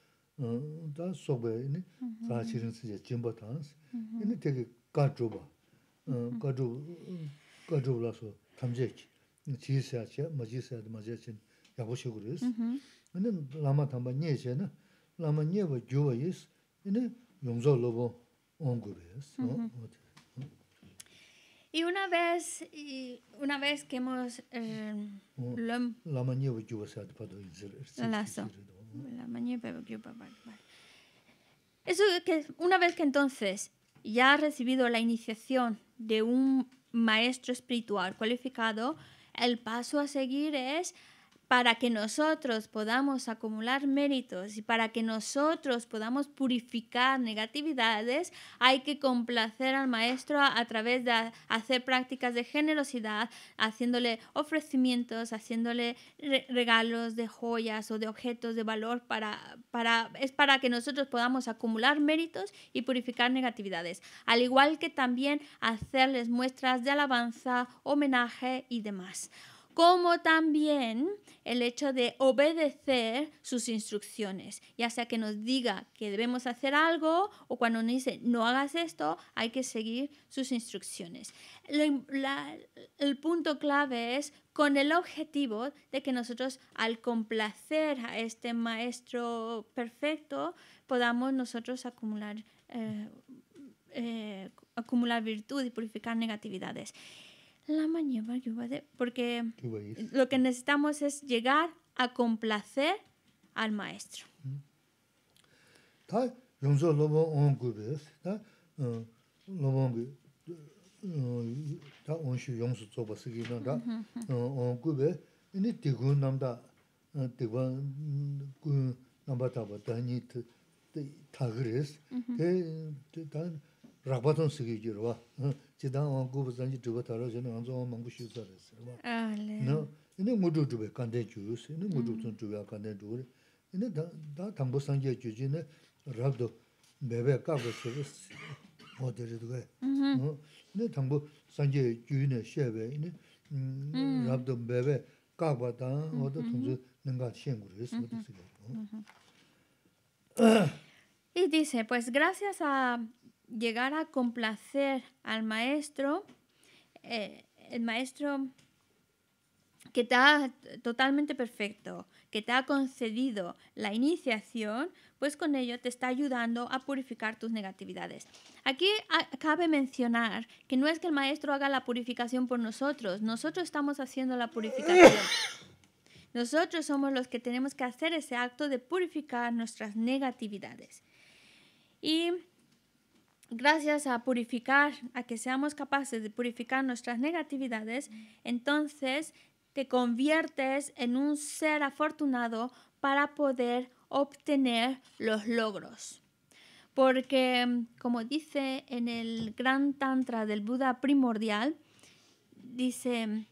S1: dā sōkbē inī sāshirīṋ sī yā jīmbā tāns, inī tēki gā chūbā, gā chūbā, gā chūbā lā sō tam jēki, jī sāchī yā, ma jī sāchī ma jēchī yā bō shikur yīs, inī lāma tāmbā
S3: Y una vez, y una vez que hemos... Lāma
S1: nye bā gyū bā sāchī pā tō yīs
S3: que una vez que entonces ya ha recibido la iniciación de un maestro espiritual cualificado, el paso a seguir es para que nosotros podamos acumular méritos y para que nosotros podamos purificar negatividades, hay que complacer al maestro a, través de hacer prácticas de generosidad, haciéndole ofrecimientos, haciéndole regalos de joyas o de objetos de valor para, es para que nosotros podamos acumular méritos y purificar negatividades, al igual que también hacerles muestras de alabanza, homenaje y demás como también el hecho de obedecer sus instrucciones, ya sea que nos diga que debemos hacer algo o cuando nos dice no hagas esto, hay que seguir sus instrucciones. el punto clave es con el objetivo de que nosotros al complacer a este maestro perfecto podamos nosotros acumular, eh, eh, acumular virtud y purificar negatividades mañana porque lo que necesitamos es llegar a complacer al maestro.
S1: 지단 wāng gūpa zāngi dhūpa tārā zhāni wāng zhō wāng māngbū shū tsā rā sā rā.
S4: Ā, lē. Nā,
S1: inā ngū dhū dhūpa kāntē chū rā sā, inā ngū dhū tsūn dhūpa kāntē chū rā. Inā dā thāngbō sāngi yā chū chī nā rāb dhō
S3: bē bē llegar a complacer al maestro, eh, el maestro que está totalmente perfecto, que te ha concedido la iniciación, pues con ello te está ayudando a purificar tus negatividades. Aquí cabe mencionar que no es que el maestro haga la purificación por nosotros, nosotros estamos haciendo la purificación. Nosotros somos los que tenemos que hacer ese acto de purificar nuestras negatividades. Y gracias a purificar, a que seamos capaces de purificar nuestras negatividades, entonces te conviertes en un ser afortunado para poder obtener los logros. Porque, como dice en el gran tantra del Buda primordial, dice,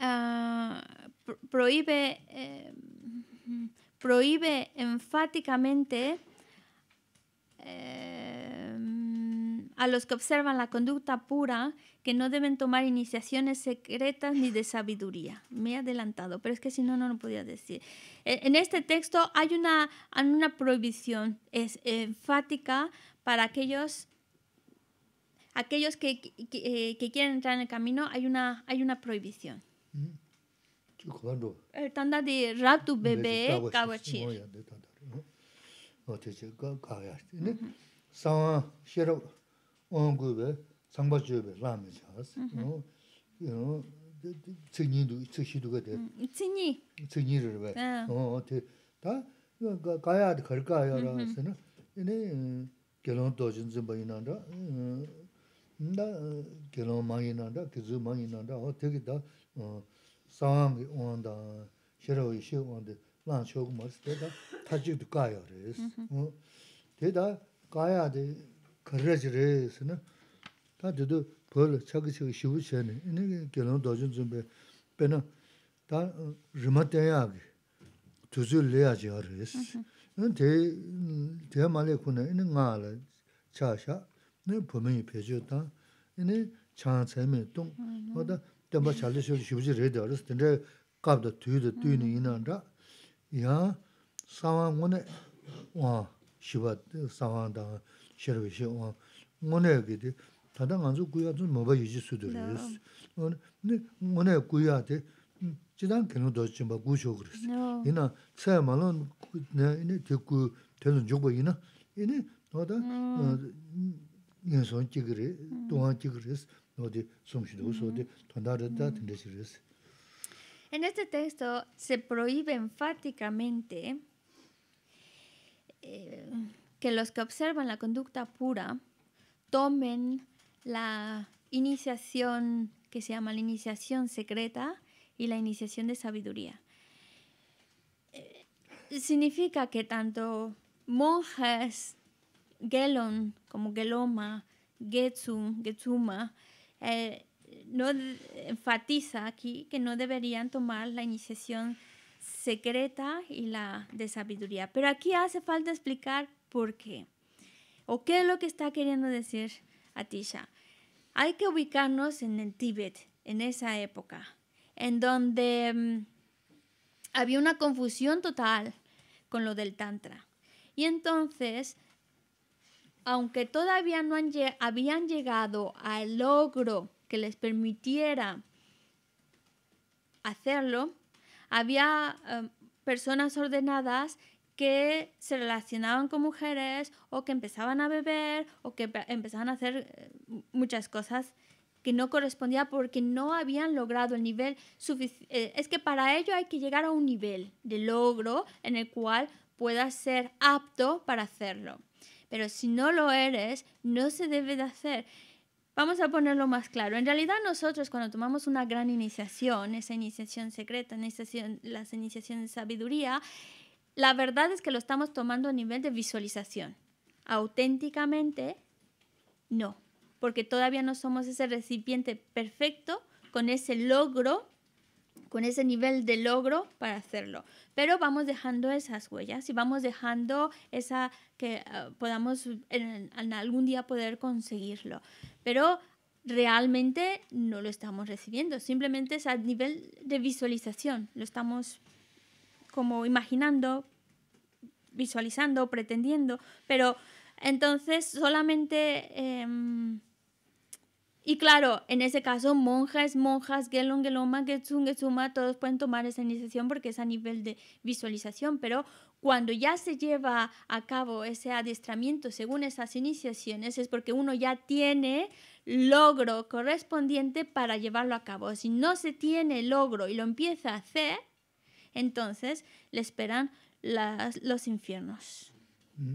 S3: ah, prohíbe, eh, prohíbe enfáticamente Em, a los que observan la conducta pura que no deben tomar iniciaciones secretas ni de sabiduría. Me he adelantado, pero es que si no, no lo podía decir. E, en este texto hay una, una prohibición es, enfática para aquellos aquellos eh, que, quieren entrar en el camino hay una, hay una prohibición.
S1: Mm. El
S3: eh, tanda de ratu bebé
S1: 어떻게 가 가야 되네. 상 싫어. 원구베 상바주베 라미죠. 어. 요 증인도 있으시도 그래. 증인. 증인을 왜? 어, 어때? 다 가야 될 거야라서는 얘네 결혼 도진 바이나라 보이는다. 나 결혼 마이나라 난다. 그즈 많이 어떻게 다 어. 온다. 싫어 이슈 lan chogu maris, deda tajik du kaya res. Deda kaya de karaj res, ta dedo pol chagi chagi shivu chayani, ini gyalon dojun zumbi, pena ta rima tenya agi, tuzu leya jaya res. Deya mali kuna, ini nga la cha sha, ini pomi shivu 야 sāwa ngōne wā shiwa sāwa dāng shirwa shi wā ngōne yā gīdi tātā ngānsu guyā tsū mōba yīchī sūdhū rī yus. ngōne yā guyā dī jidān kēnū dōshī chīmbā gu shōg rī sī. yīnā tsā yā mālō nā tī gu tēnū chūgba
S3: En este texto se prohíbe enfáticamente eh, que los que observan la conducta pura tomen la iniciación que se llama la iniciación secreta y la iniciación de sabiduría. Eh, significa que tanto monjes, gelon como geloma, getsu, getsuma, eh, no enfatiza aquí que no deberían tomar la iniciación secreta y la de sabiduría. Pero aquí hace falta explicar por qué o qué es lo que está queriendo decir Atisha. Hay que ubicarnos en el Tíbet, en esa época, en donde mm, había una confusión total con lo del Tantra. Y entonces, aunque todavía no habían llegado al logro que les permitiera hacerlo, había eh, personas ordenadas que se relacionaban con mujeres o que empezaban a beber o que empezaban a hacer eh, muchas cosas que no correspondía porque no habían logrado el nivel suficiente. Eh, es que para ello hay que llegar a un nivel de logro en el cual puedas ser apto para hacerlo. Pero si no lo eres, no se debe de hacer. Vamos a ponerlo más claro. En realidad nosotros cuando tomamos una gran iniciación, esa iniciación secreta, iniciación, las iniciaciones de sabiduría, la verdad es que lo estamos tomando a nivel de visualización. Auténticamente, no, porque todavía no somos ese recipiente perfecto con ese logro con ese nivel de logro para hacerlo. Pero vamos dejando esas huellas y vamos dejando esa que eh, podamos en, algún día poder conseguirlo. Pero realmente no lo estamos recibiendo, simplemente es a nivel de visualización, lo estamos como imaginando, visualizando, pretendiendo, pero entonces solamente em, y claro, en ese caso, monjas, monjas, gelong, geloma, getsung, todos pueden tomar esa iniciación porque es a nivel de visualización, pero cuando ya se lleva a cabo ese adiestramiento según esas iniciaciones es porque uno ya tiene logro correspondiente para llevarlo a cabo. Si no se tiene logro y lo empieza a hacer, entonces le esperan las, los infiernos. Mm.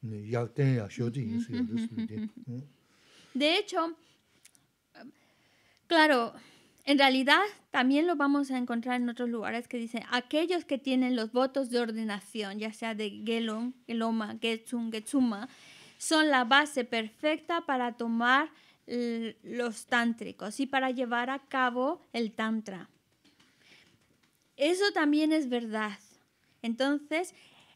S3: De hecho, claro, en realidad también lo vamos a encontrar en otros lugares que dicen aquellos que tienen los votos de ordenación, ya sea de Gelon, Geloma, Getsun, Getsuma, son la base perfecta para tomar los tántricos y para llevar a cabo el tantra. Eso también es verdad. Entonces,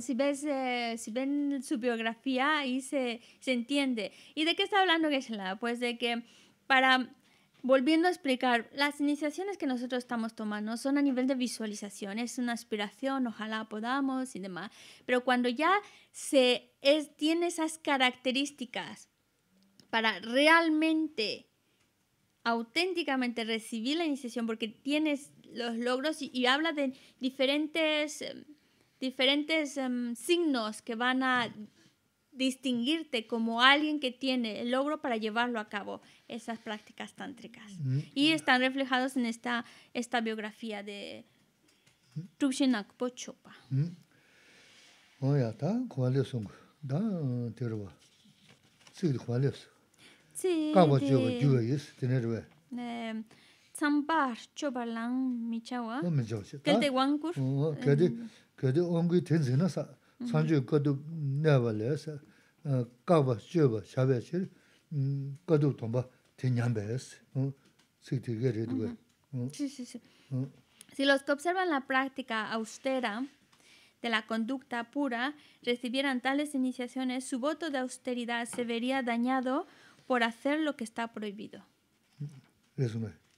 S3: si ves si ven su biografía ahí se se entiende. ¿Y de qué está hablando geshe Pues de que para Volviendo a explicar, las iniciaciones que nosotros estamos tomando son a nivel de visualización, es una aspiración, ojalá podamos y demás, pero cuando ya se es, tiene esas características para realmente, auténticamente recibir la iniciación, porque tienes los logros y, habla de diferentes, em, diferentes em, signos que van a distinguirte como alguien que tiene el logro para llevarlo a cabo, esas prácticas tántricas. Y están reflejados en esta, esta biografía de Trubshin Chopa. Sí, tsampar chobar lang michawa kelde wangkur kede em.
S1: kede ongi tenzi na sa sanju kadu newa le sa e, kaba choba shabe shir kadu tomba tenyambe es sikti gere duwe sí sí sí
S3: si los que observan la práctica austera de la conducta pura recibieran tales iniciaciones su voto de austeridad se vería dañado por hacer lo que está prohibido resumen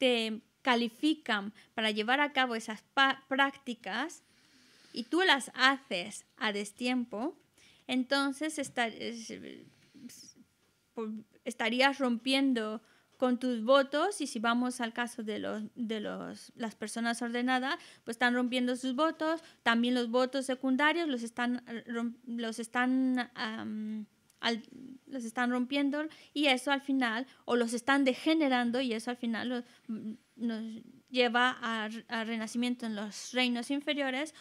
S3: te califican para llevar a cabo esas prácticas y tú las haces a destiempo, entonces pues, estarías rompiendo con tus votos y si vamos al caso de, las personas ordenadas, pues están rompiendo sus votos, también los votos secundarios los están, eh, los están se están rompiendo y eso al final, o los están degenerando y eso al final mm, nos lleva a, renacimiento en los reinos inferiores,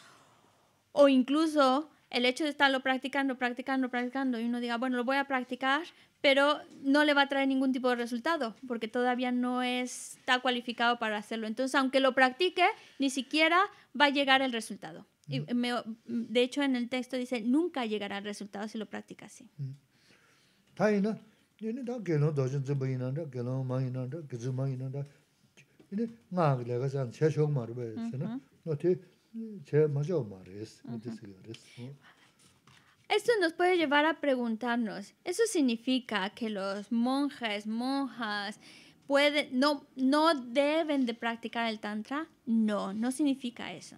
S3: o incluso el hecho de estarlo practicando, practicando, practicando y uno diga, bueno, lo voy a practicar, pero no le va a traer ningún tipo de resultado porque todavía no está cualificado para hacerlo. Entonces, aunque lo practique, ni siquiera va a llegar el resultado. Y mm. de hecho, en el texto dice, nunca llegará el resultado si lo practica así. Mm.
S1: Esto nos
S3: puede llevar a preguntarnos, ¿eso significa que los monjes, monjas, pueden, no, no deben de practicar el tantra? No, no significa eso.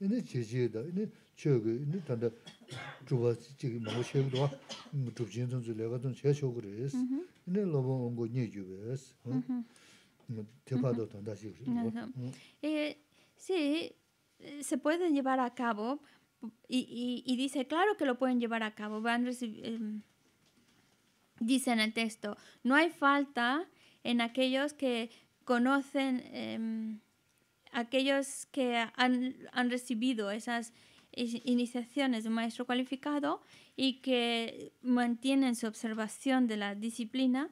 S3: sí se pueden llevar a cabo y, dice claro que lo pueden llevar a cabo van em, dice en el texto no hay falta en aquellos que conocen em, aquellos que han, recibido esas iniciaciones de un maestro cualificado y que mantienen su observación de la disciplina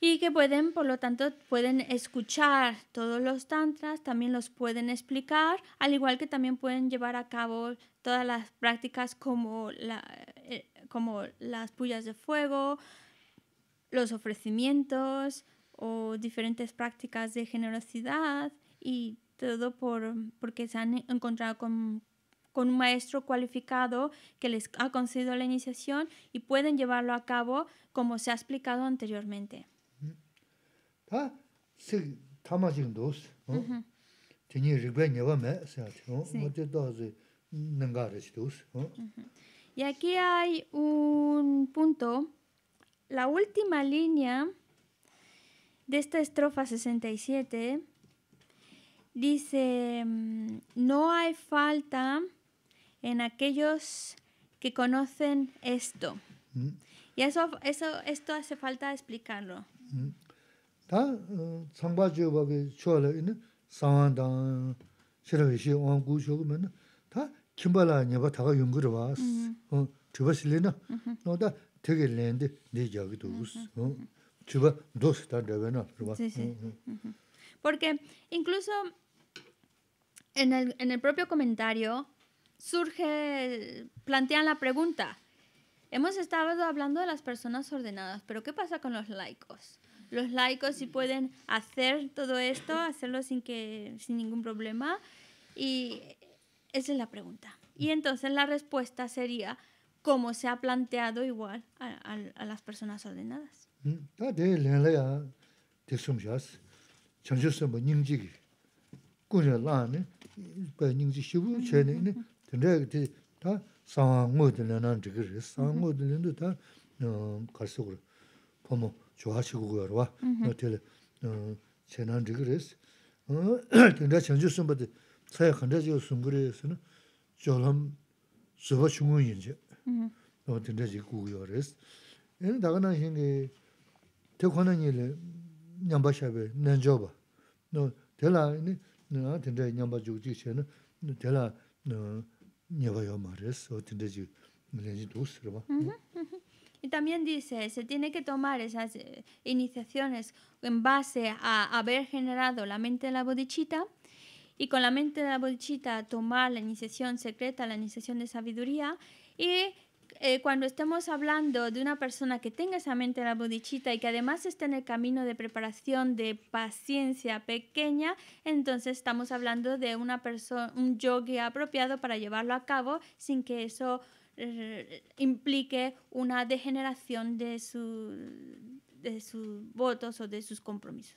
S3: y que pueden, por lo tanto, pueden escuchar todos los tantras, también los pueden explicar, al igual que también pueden llevar a cabo todas las prácticas como, eh, como las pullas de fuego, los ofrecimientos o diferentes prácticas de generosidad y todo por, porque se han encontrado con, con un maestro cualificado que les ha concedido la iniciación y pueden llevarlo a cabo como se ha explicado anteriormente. Y aquí hay un punto, la última línea de esta estrofa 67 Dice, mm, no hay falta en aquellos que conocen esto. Mm. Y eso, eso, esto hace falta explicarlo.
S1: Mm. Eh,
S3: porque incluso en el, en el propio comentario surge, plantean la pregunta. Hemos estado hablando de las personas ordenadas, pero ¿qué pasa con los laicos? Los laicos si pueden hacer todo esto, hacerlo sin, que, sin ningún problema. Y esa es la pregunta. Y entonces la respuesta sería cómo se ha planteado igual a, las personas ordenadas.
S4: Mm.
S1: Ah, chāngchū sūpa nīng jīgī kūnyā lā nī, bāi nīng jīgī shībū chē nīg nī, tēn rā yag tē tā sāng ngō tē nā rā rā rā rā rā rā rā sāng ngō tē nīndu tā gu gu gu yā gu
S3: Y también dice, se tiene que tomar esas eh, iniciaciones en base a haber generado la mente de la bodichita y con la mente de la bodichita tomar la iniciación secreta, la iniciación de sabiduría y eh, cuando estemos hablando de una persona que tenga esa mente en la bodichita y que además esté en el camino de preparación de paciencia pequeña, entonces estamos hablando de una persona, un yogui apropiado para llevarlo a cabo sin que eso eh, implique una degeneración de, su, de sus votos o de sus compromisos.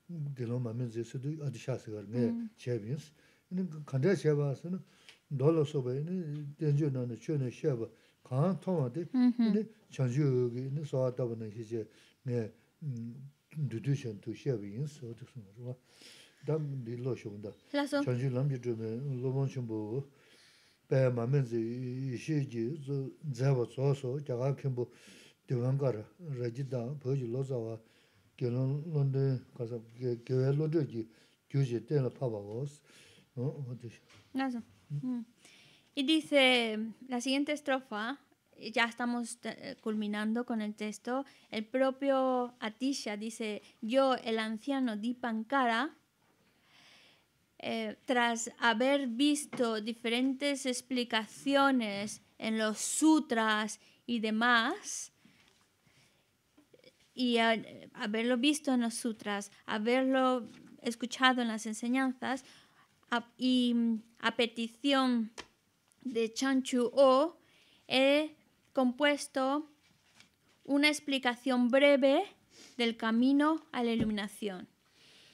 S1: di lōng māmiñzī sīdhū ādi shāsi gār ngāi chēbiñs kāndrā chēbā sī nā, dō lō sō bāi nā, di jū nā, chū nā, chēbā kāng tōng wā dī chāng jū gī, nā, sō ātāba nā hī chē ngāi dū dūshan tū chēbiñs dāng dī
S3: Y dice la siguiente estrofa, ya estamos culminando con el texto, el propio Atisha dice, yo, el anciano Dipankara, eh, tras haber visto diferentes explicaciones en los sutras y demás, y eh, haberlo visto en los sutras, haberlo escuchado en las enseñanzas y mm, a petición de Chanchu O he compuesto una explicación breve del camino a la iluminación.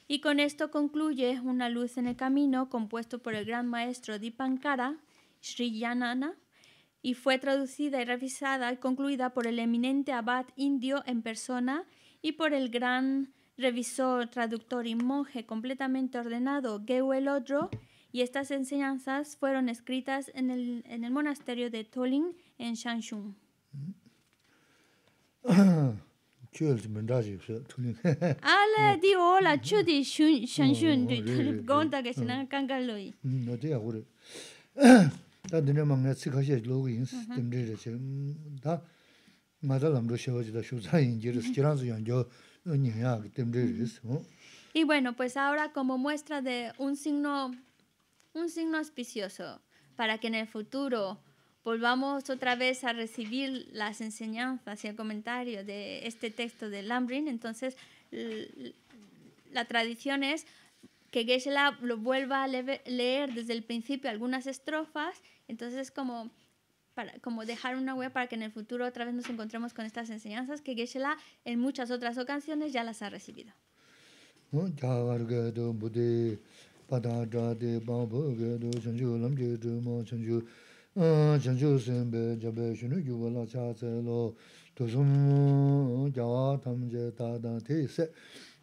S3: Y con esto concluye Una luz en el camino compuesto por el gran maestro Dipankara, Sri Yanana, y fue traducida y revisada y concluida por el eminente abad indio en persona y por el gran revisor, traductor y monje completamente ordenado el otro y estas enseñanzas fueron escritas en el, en el monasterio de Tolin en Shanshun.
S1: *coughs* *laughs* Ale
S3: mm. di hola shun gonta *laughs* que
S1: No *coughs*
S3: Y bueno, pues ahora como muestra de un signo un signo auspicioso para que en el futuro volvamos otra vez a recibir las enseñanzas y el comentario de este texto de Lambrin, entonces la tradición es que geshe lo vuelva a leer desde el principio algunas estrofas, entonces como, para, como dejar una huella para que en el futuro otra vez nos encontremos con estas enseñanzas que Geshe-la en muchas otras ocasiones ya las ha recibido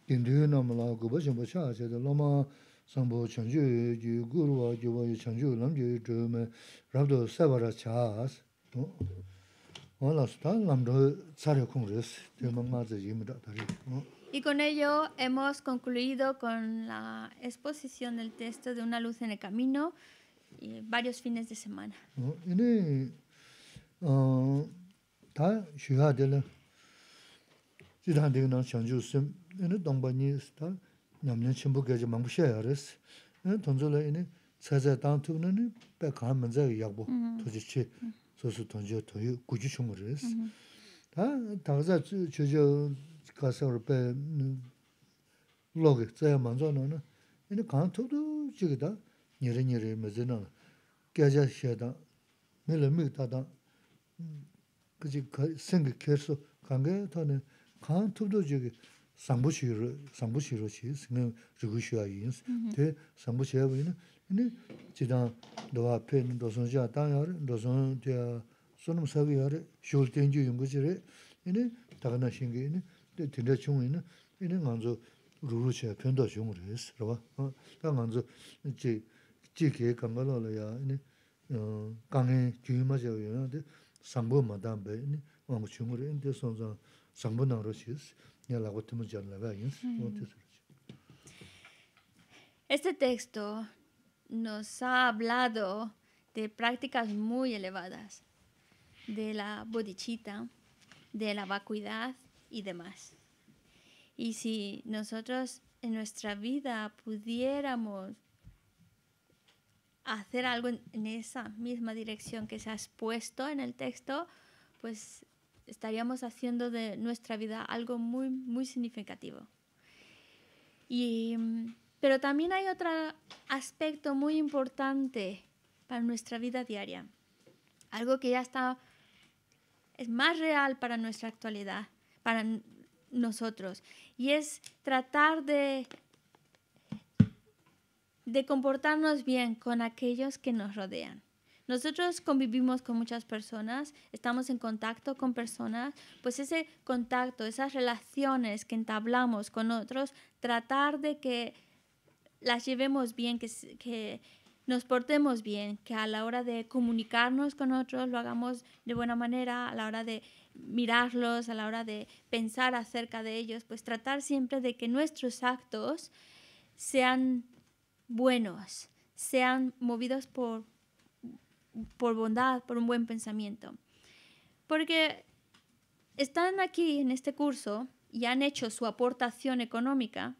S1: dindiyo namla gupa chenpa chaa chayda loma sambo chanchu yu guruwa yuwa yu chanchu lam yu dhrume rabdo sabara chaas wala su taa lamdo tsare kongres dhrume nga zi yimida tari
S3: Y con ello hemos concluido con la exposición del texto de Una luz en el camino y varios fines de semana.
S1: Ah, 지단 되는 난 전주 동반이 스타 남녀 친구 가지 망부 셔야레스 얘는 돈절에 얘네 차자 당투는 백한 문제 약보 도지치 소소 돈저 도유 구지 총무레스 다 당자 저저 가서 배 로그 제가 먼저 너는 얘네 강토도 지기다 니르니르 매즈는 깨자 셔다 늘미 타다 그지 생각해서 관계 관계터는 kāng tūpto chīgī 상부시로 shīrō, sāmbu shīrō shī, sīngi rīgū shīyā yīns, tē sāmbu shīyā bīna, yīni chidāng dhawā pē nī dōsōng shīyā tāng yā rī, dōsōng tīyā sōnam sāgī yā rī, shūl tēng jū yungu chī rī, yīni dhaka nā shīngi yīni, tīndā chūng yīni, yīni ngā dzō rū Mm.
S3: Este texto nos ha hablado de prácticas muy elevadas, de la bodichita, de la vacuidad y demás. Y si nosotros en nuestra vida pudiéramos hacer algo en, esa misma dirección que se ha expuesto en el texto, pues estaríamos haciendo de nuestra vida algo muy, muy significativo. pero también hay otro aspecto muy importante para nuestra vida diaria, algo que ya está, es más real para nuestra actualidad, para nosotros, y es tratar de, de comportarnos bien con aquellos que nos rodean. Nosotros convivimos con muchas personas, estamos en contacto con personas, pues ese contacto, esas relaciones que entablamos con otros, tratar de que las llevemos bien, que, que nos portemos bien, que a la hora de comunicarnos con otros lo hagamos de buena manera, a la hora de mirarlos, a la hora de pensar acerca de ellos, pues tratar siempre de que nuestros actos sean buenos, sean movidos por por bondad, por un buen pensamiento. Porque están aquí en este curso y han hecho su aportación económica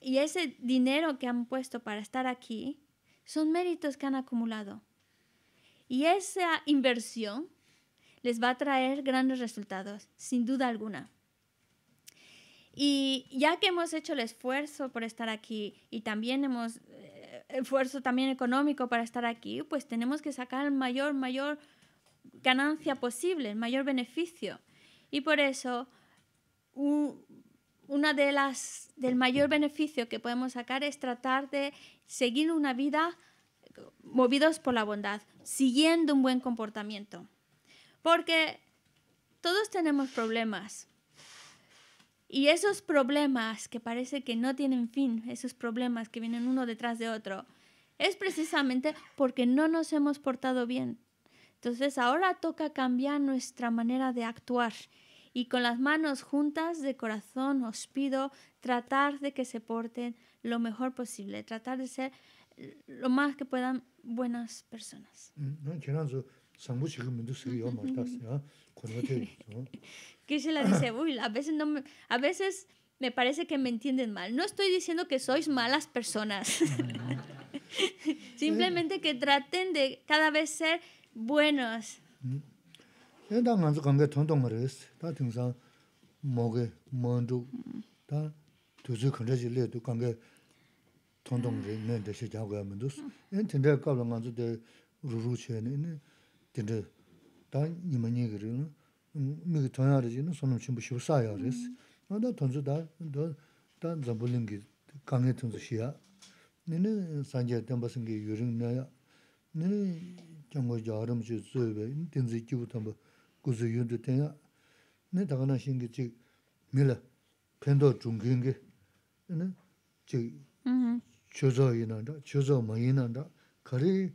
S3: y ese dinero que han puesto para estar aquí son méritos que han acumulado. Y esa inversión les va a traer grandes resultados, sin duda alguna. Y ya que hemos hecho el esfuerzo por estar aquí y también hemos eh, esfuerzo también económico para estar aquí, pues tenemos que sacar el mayor, mayor ganancia posible, el mayor beneficio. Y por eso, uno una de las del mayor beneficio que podemos sacar es tratar de seguir una vida movidos por la bondad, siguiendo un buen comportamiento. Porque todos tenemos problemas, y esos problemas que parece que no tienen fin, esos problemas que vienen uno detrás de otro, es precisamente porque no nos hemos portado bien. Entonces ahora toca cambiar nuestra manera de actuar y con las manos juntas de corazón os pido tratar de que se porten lo mejor posible, tratar de ser lo más que puedan buenas personas.
S1: Mm, *laughs* se
S3: la dice, a veces me... A veces me parece que me entienden mal. No estoy diciendo que sois malas personas. *laughs* Simplemente que traten de cada vez ser buenos.
S1: 근데 다 니만 얘기를 미국 전화를 해서 손을 좀 보시고 사야리스 나도 돈도 다다 잡을링 강에 돈도 시야 네네 산제 때 무슨 게 유령나 네네 정말 저름 주스에 인든지 기부터 뭐 고즈 윤도 때야 네 다가나 신기지 밀라 팬도 중긴게 네저 조조이나다 조조 뭐이나다 거리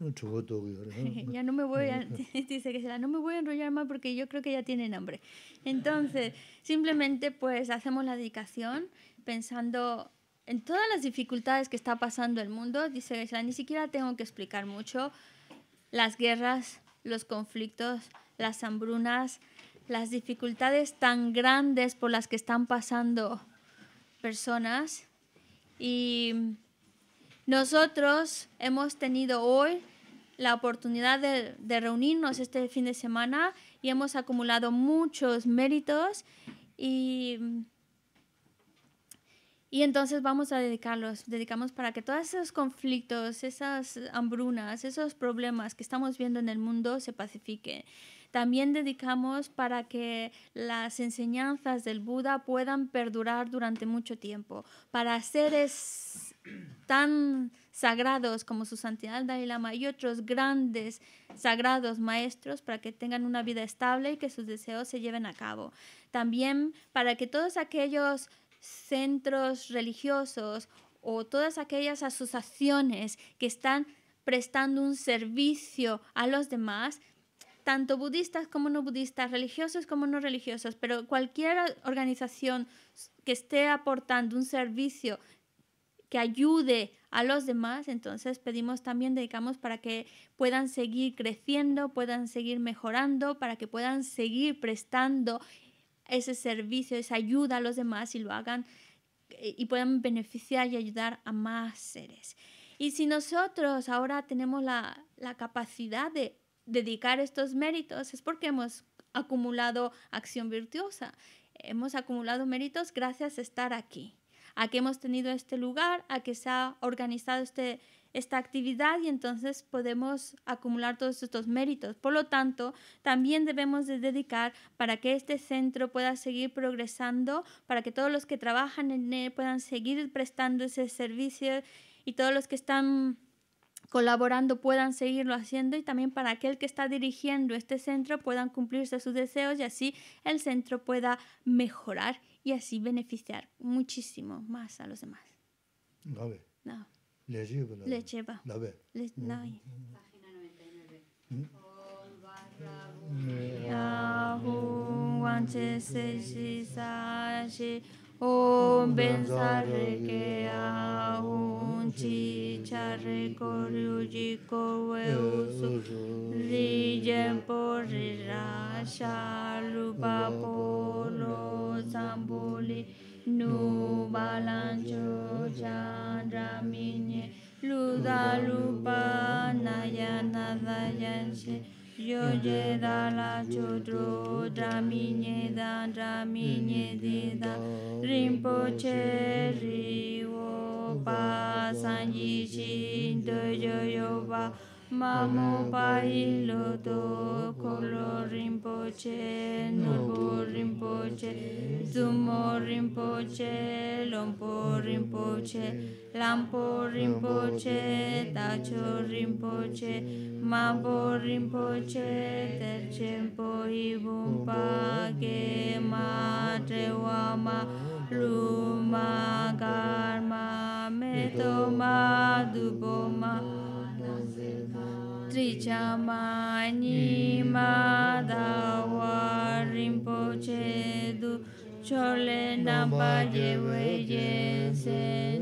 S1: *laughs* ya
S3: no me voy a, *laughs* dice que no me voy a enrollar más porque yo creo que ya tienen hambre. Entonces, simplemente pues hacemos la dedicación pensando en todas las dificultades que está pasando el mundo. Dice que ni siquiera tengo que explicar mucho. Las guerras, los conflictos, las hambrunas, las dificultades tan grandes por las que están pasando personas y nosotros hemos tenido hoy la oportunidad de, reunirnos este fin de semana y hemos acumulado muchos méritos y, y entonces vamos a dedicarlos, dedicamos para que todos esos conflictos, esas hambrunas, esos problemas que estamos viendo en el mundo se pacifiquen. También dedicamos para que las enseñanzas del Buda puedan perdurar durante mucho tiempo, para hacer es tan sagrados como su santidad Dalai Lama y otros grandes sagrados maestros para que tengan una vida estable y que sus deseos se lleven a cabo. También para que todos aquellos centros religiosos o todas aquellas asociaciones que están prestando un servicio a los demás, tanto budistas como no budistas, religiosos como no religiosos, pero cualquier organización que esté aportando un servicio que ayude a los demás. Entonces pedimos también, dedicamos para que puedan seguir creciendo, puedan seguir mejorando, para que puedan seguir prestando ese servicio, esa ayuda a los demás y lo hagan eh, y puedan beneficiar y ayudar a más seres. Y si nosotros ahora tenemos la, la capacidad de dedicar estos méritos, es porque hemos acumulado acción virtuosa, hemos acumulado méritos gracias a estar aquí a que hemos tenido este lugar, a que se ha organizado este, esta actividad y entonces podemos acumular todos estos méritos. Por lo tanto, también debemos dedicar para que este centro pueda seguir progresando, para que todos los que trabajan en él puedan seguir prestando ese servicio y todos los que están colaborando puedan seguirlo haciendo y también para que aquel que está dirigiendo este centro puedan cumplirse sus deseos y así el centro pueda mejorar y así beneficiar muchísimo más a los demás.
S1: No. Le lleva.
S2: Le lleva. La ve. Le, mm. no. Página 99. Om benzare che a un cicciare coriugico e usu rigen porrirà scialupa polo zambuli
S3: nu
S2: balancio chandra mine luda lupa nayana dayanse yo je da la chu tru dra mi nye da dra mi da rinpo che ri wo yo yo pa Mamo Pailo Do Kolo Rinpoche Norbu Rinpoche Zumo Rinpoche Lompo Rinpoche Lampo Rinpoche Tacho Rinpoche Mabo Rinpoche Terchempo Ibumpa Gema Trewama Luma Karma Metoma Duboma Trichamani Madhawa Rinpoche Du Chole Namba Yewe Yesen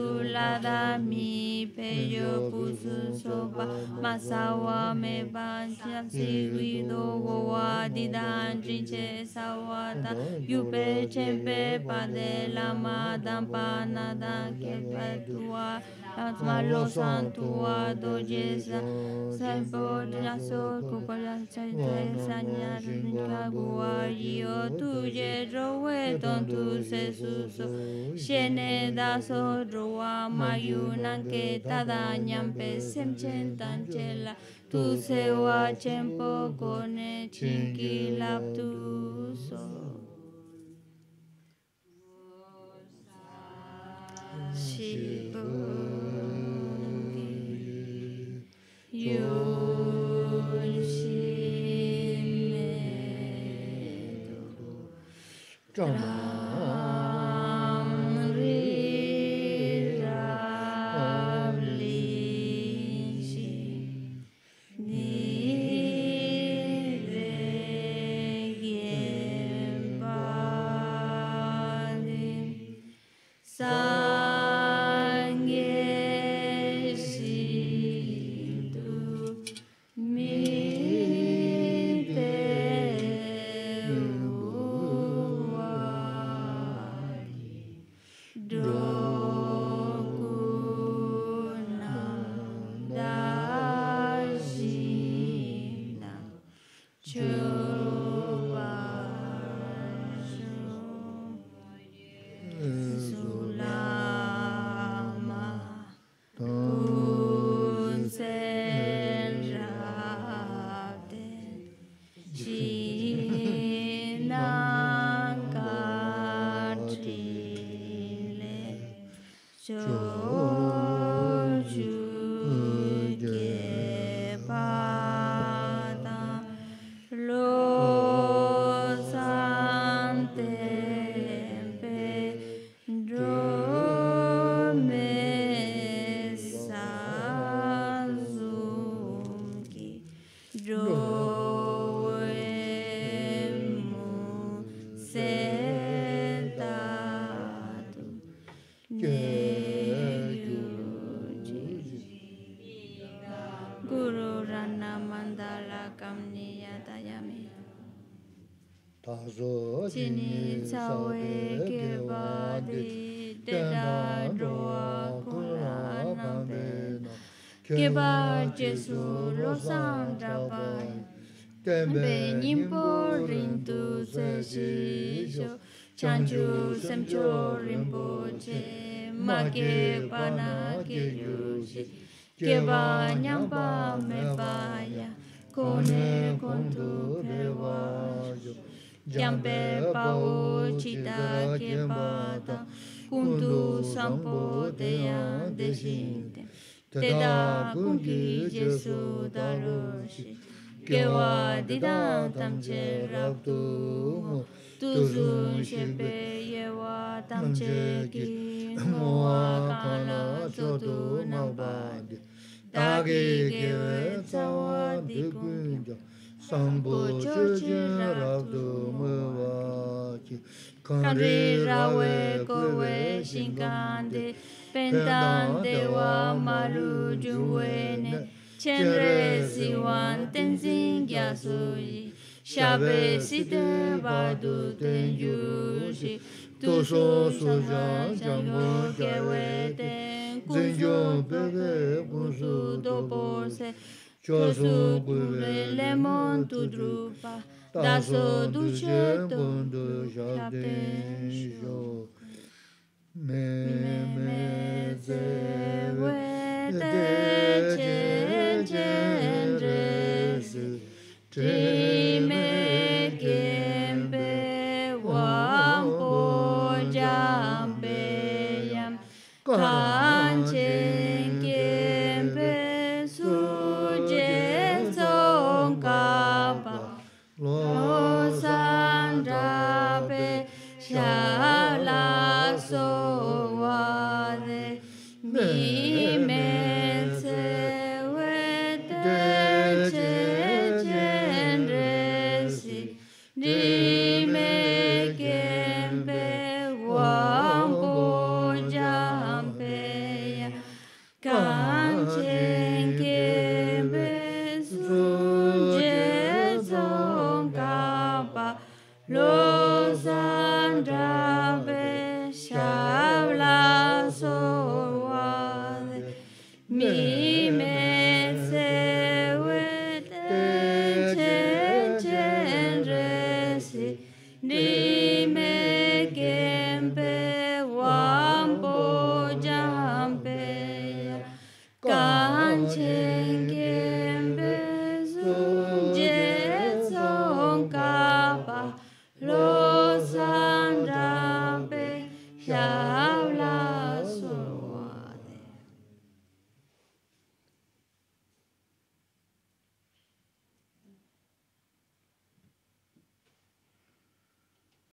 S2: sulada mi peyo pusu soba masawa me bancha siguido goa didan rinche sawata yupe chempe padela madan panada que patua Atma lo santua do jesa Sempo la sol kupa la salte sanya rinka gua yo tu je rowe ton tu se suso Shene da so rowe wa mayunan ke tadañan pesem chentan chela tu se wa chempo kone chinkilap tu so. Shibuki Yun Shimedo sāvē kīvā tēnā rōvā kūrā nāmbē nā kīvā jēsū rōsāṁ rāpā tēmbē nīmbō rīntū sēshī shō chāñchū sēmchō rīmbō chē mā nā kīyū shī kīvā nyāmbā kōntū Yampe pao chita ke pata Kuntu sampo te ya de jinte Te da kunki jesu da Ke wa di tam che rak tu mo Tu zu ye wa tam che ki Mo a tu nao ba di Ta ge ge tsa wa di
S1: sambo cho che rab du mu ki kan we ko we shin kan
S2: de pen dan de wa ma lu ju we ne si wan ten zin gya su yi sha be si te ba do po se Chosu gule le mon tu drupa, daso duce
S1: bundu jaden sho. Me me ze we
S2: te chen chen re se,